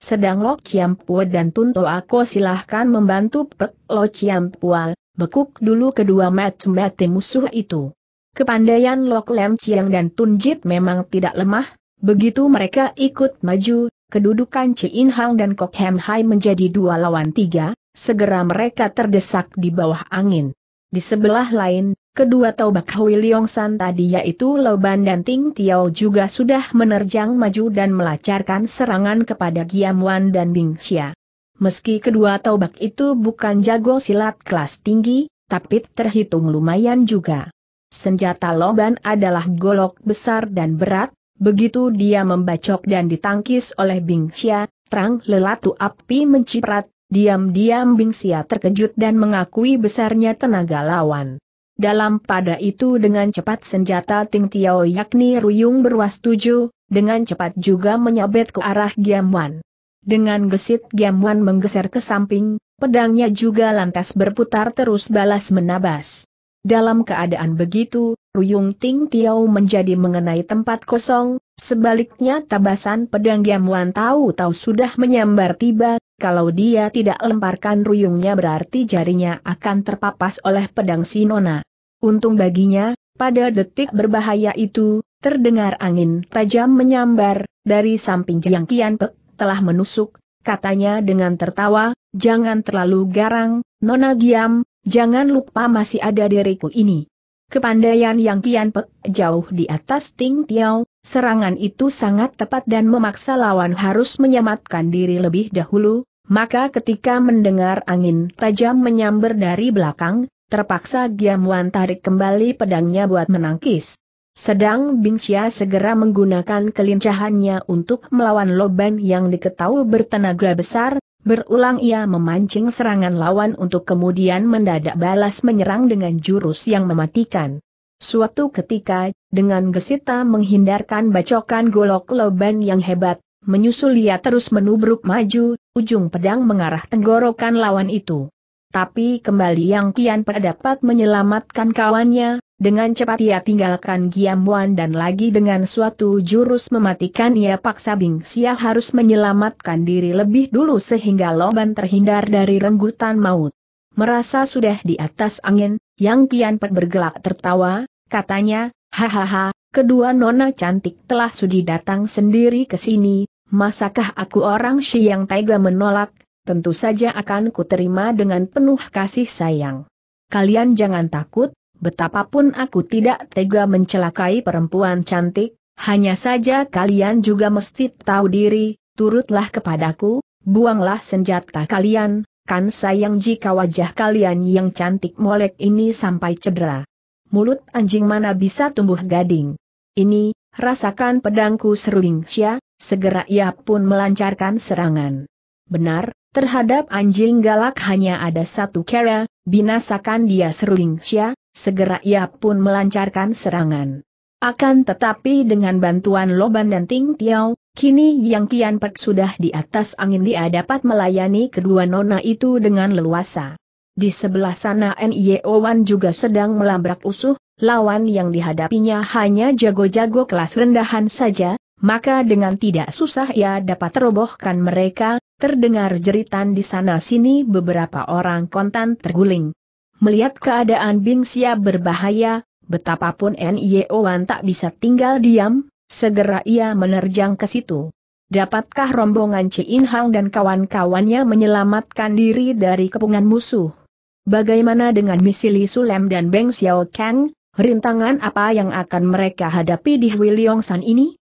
Sedang Lok Pua dan To Ako silahkan membantu Pek Lo Pua, bekuk dulu kedua mat mati musuh itu. Kepandaian Lok Lem Chiang dan Tun Jit memang tidak lemah, begitu mereka ikut maju, kedudukan In Hang dan Kok Hem Hai menjadi dua lawan tiga, segera mereka terdesak di bawah angin. Di sebelah lain, kedua Taubak Hui Leong San tadi yaitu Ban dan Ting Tiao juga sudah menerjang maju dan melancarkan serangan kepada Giam Wan dan Bing Xia. Meski kedua taubak itu bukan jago silat kelas tinggi, tapi terhitung lumayan juga. Senjata Loban adalah golok besar dan berat, begitu dia membacok dan ditangkis oleh Bingxia, terang lelatu api menciprat, diam-diam Bingxia terkejut dan mengakui besarnya tenaga lawan. Dalam pada itu dengan cepat senjata Ting Tiao yakni Ruyung berwas tuju, dengan cepat juga menyabet ke arah Giamwan. Dengan gesit Giamwan menggeser ke samping, pedangnya juga lantas berputar terus balas menabas. Dalam keadaan begitu, Ruyung Ting Tiao menjadi mengenai tempat kosong, sebaliknya tabasan pedang Giamuan tahu-tahu sudah menyambar tiba, kalau dia tidak lemparkan ruyungnya berarti jarinya akan terpapas oleh pedang Sinona. Untung baginya, pada detik berbahaya itu, terdengar angin tajam menyambar, dari samping Jiang Kian Pek, telah menusuk, katanya dengan tertawa, jangan terlalu garang, Nona Giam, Jangan lupa masih ada diriku ini. Kepandaian yang kian pek, jauh di atas Ting Tiao, serangan itu sangat tepat dan memaksa lawan harus menyematkan diri lebih dahulu, maka ketika mendengar angin tajam menyambar dari belakang, terpaksa Giamuan tarik kembali pedangnya buat menangkis. Sedang Bingxia segera menggunakan kelincahannya untuk melawan loban yang diketahui bertenaga besar, Berulang ia memancing serangan lawan untuk kemudian mendadak balas menyerang dengan jurus yang mematikan. Suatu ketika, dengan gesita menghindarkan bacokan golok loban yang hebat, menyusul ia terus menubruk maju, ujung pedang mengarah tenggorokan lawan itu. Tapi kembali Yang Kian dapat menyelamatkan kawannya, dengan cepat ia tinggalkan Wan dan lagi dengan suatu jurus mematikan ia paksa Bing Sia harus menyelamatkan diri lebih dulu sehingga Loban terhindar dari renggutan maut. Merasa sudah di atas angin, Yang Tian bergelak tertawa, katanya, hahaha, kedua nona cantik telah sudi datang sendiri ke sini, masakah aku orang si yang tega menolak, tentu saja akan kuterima dengan penuh kasih sayang. Kalian jangan takut, Betapapun aku tidak tega mencelakai perempuan cantik, hanya saja kalian juga mesti tahu diri, turutlah kepadaku, buanglah senjata kalian, kan sayang jika wajah kalian yang cantik molek ini sampai cedera. Mulut anjing mana bisa tumbuh gading? Ini, rasakan pedangku seruling Sia, segera ia pun melancarkan serangan. Benar, terhadap anjing galak hanya ada satu kera, binasakan dia seruling Sia, segera ia pun melancarkan serangan. Akan tetapi dengan bantuan Loban dan Ting Tiao, kini Yang Kian Pek sudah di atas angin dia dapat melayani kedua nona itu dengan leluasa. Di sebelah sana N.I.O. E Wan juga sedang melabrak usuh, lawan yang dihadapinya hanya jago-jago kelas rendahan saja, maka dengan tidak susah ia dapat robohkan mereka, terdengar jeritan di sana-sini beberapa orang kontan terguling. Melihat keadaan Bing Xia berbahaya, betapapun Wan tak bisa tinggal diam, segera ia menerjang ke situ. Dapatkah rombongan Chin Hang dan kawan-kawannya menyelamatkan diri dari kepungan musuh? Bagaimana dengan misi Misili Sulem dan Beng Xiao Kang? Rintangan apa yang akan mereka hadapi di Huiliong San ini?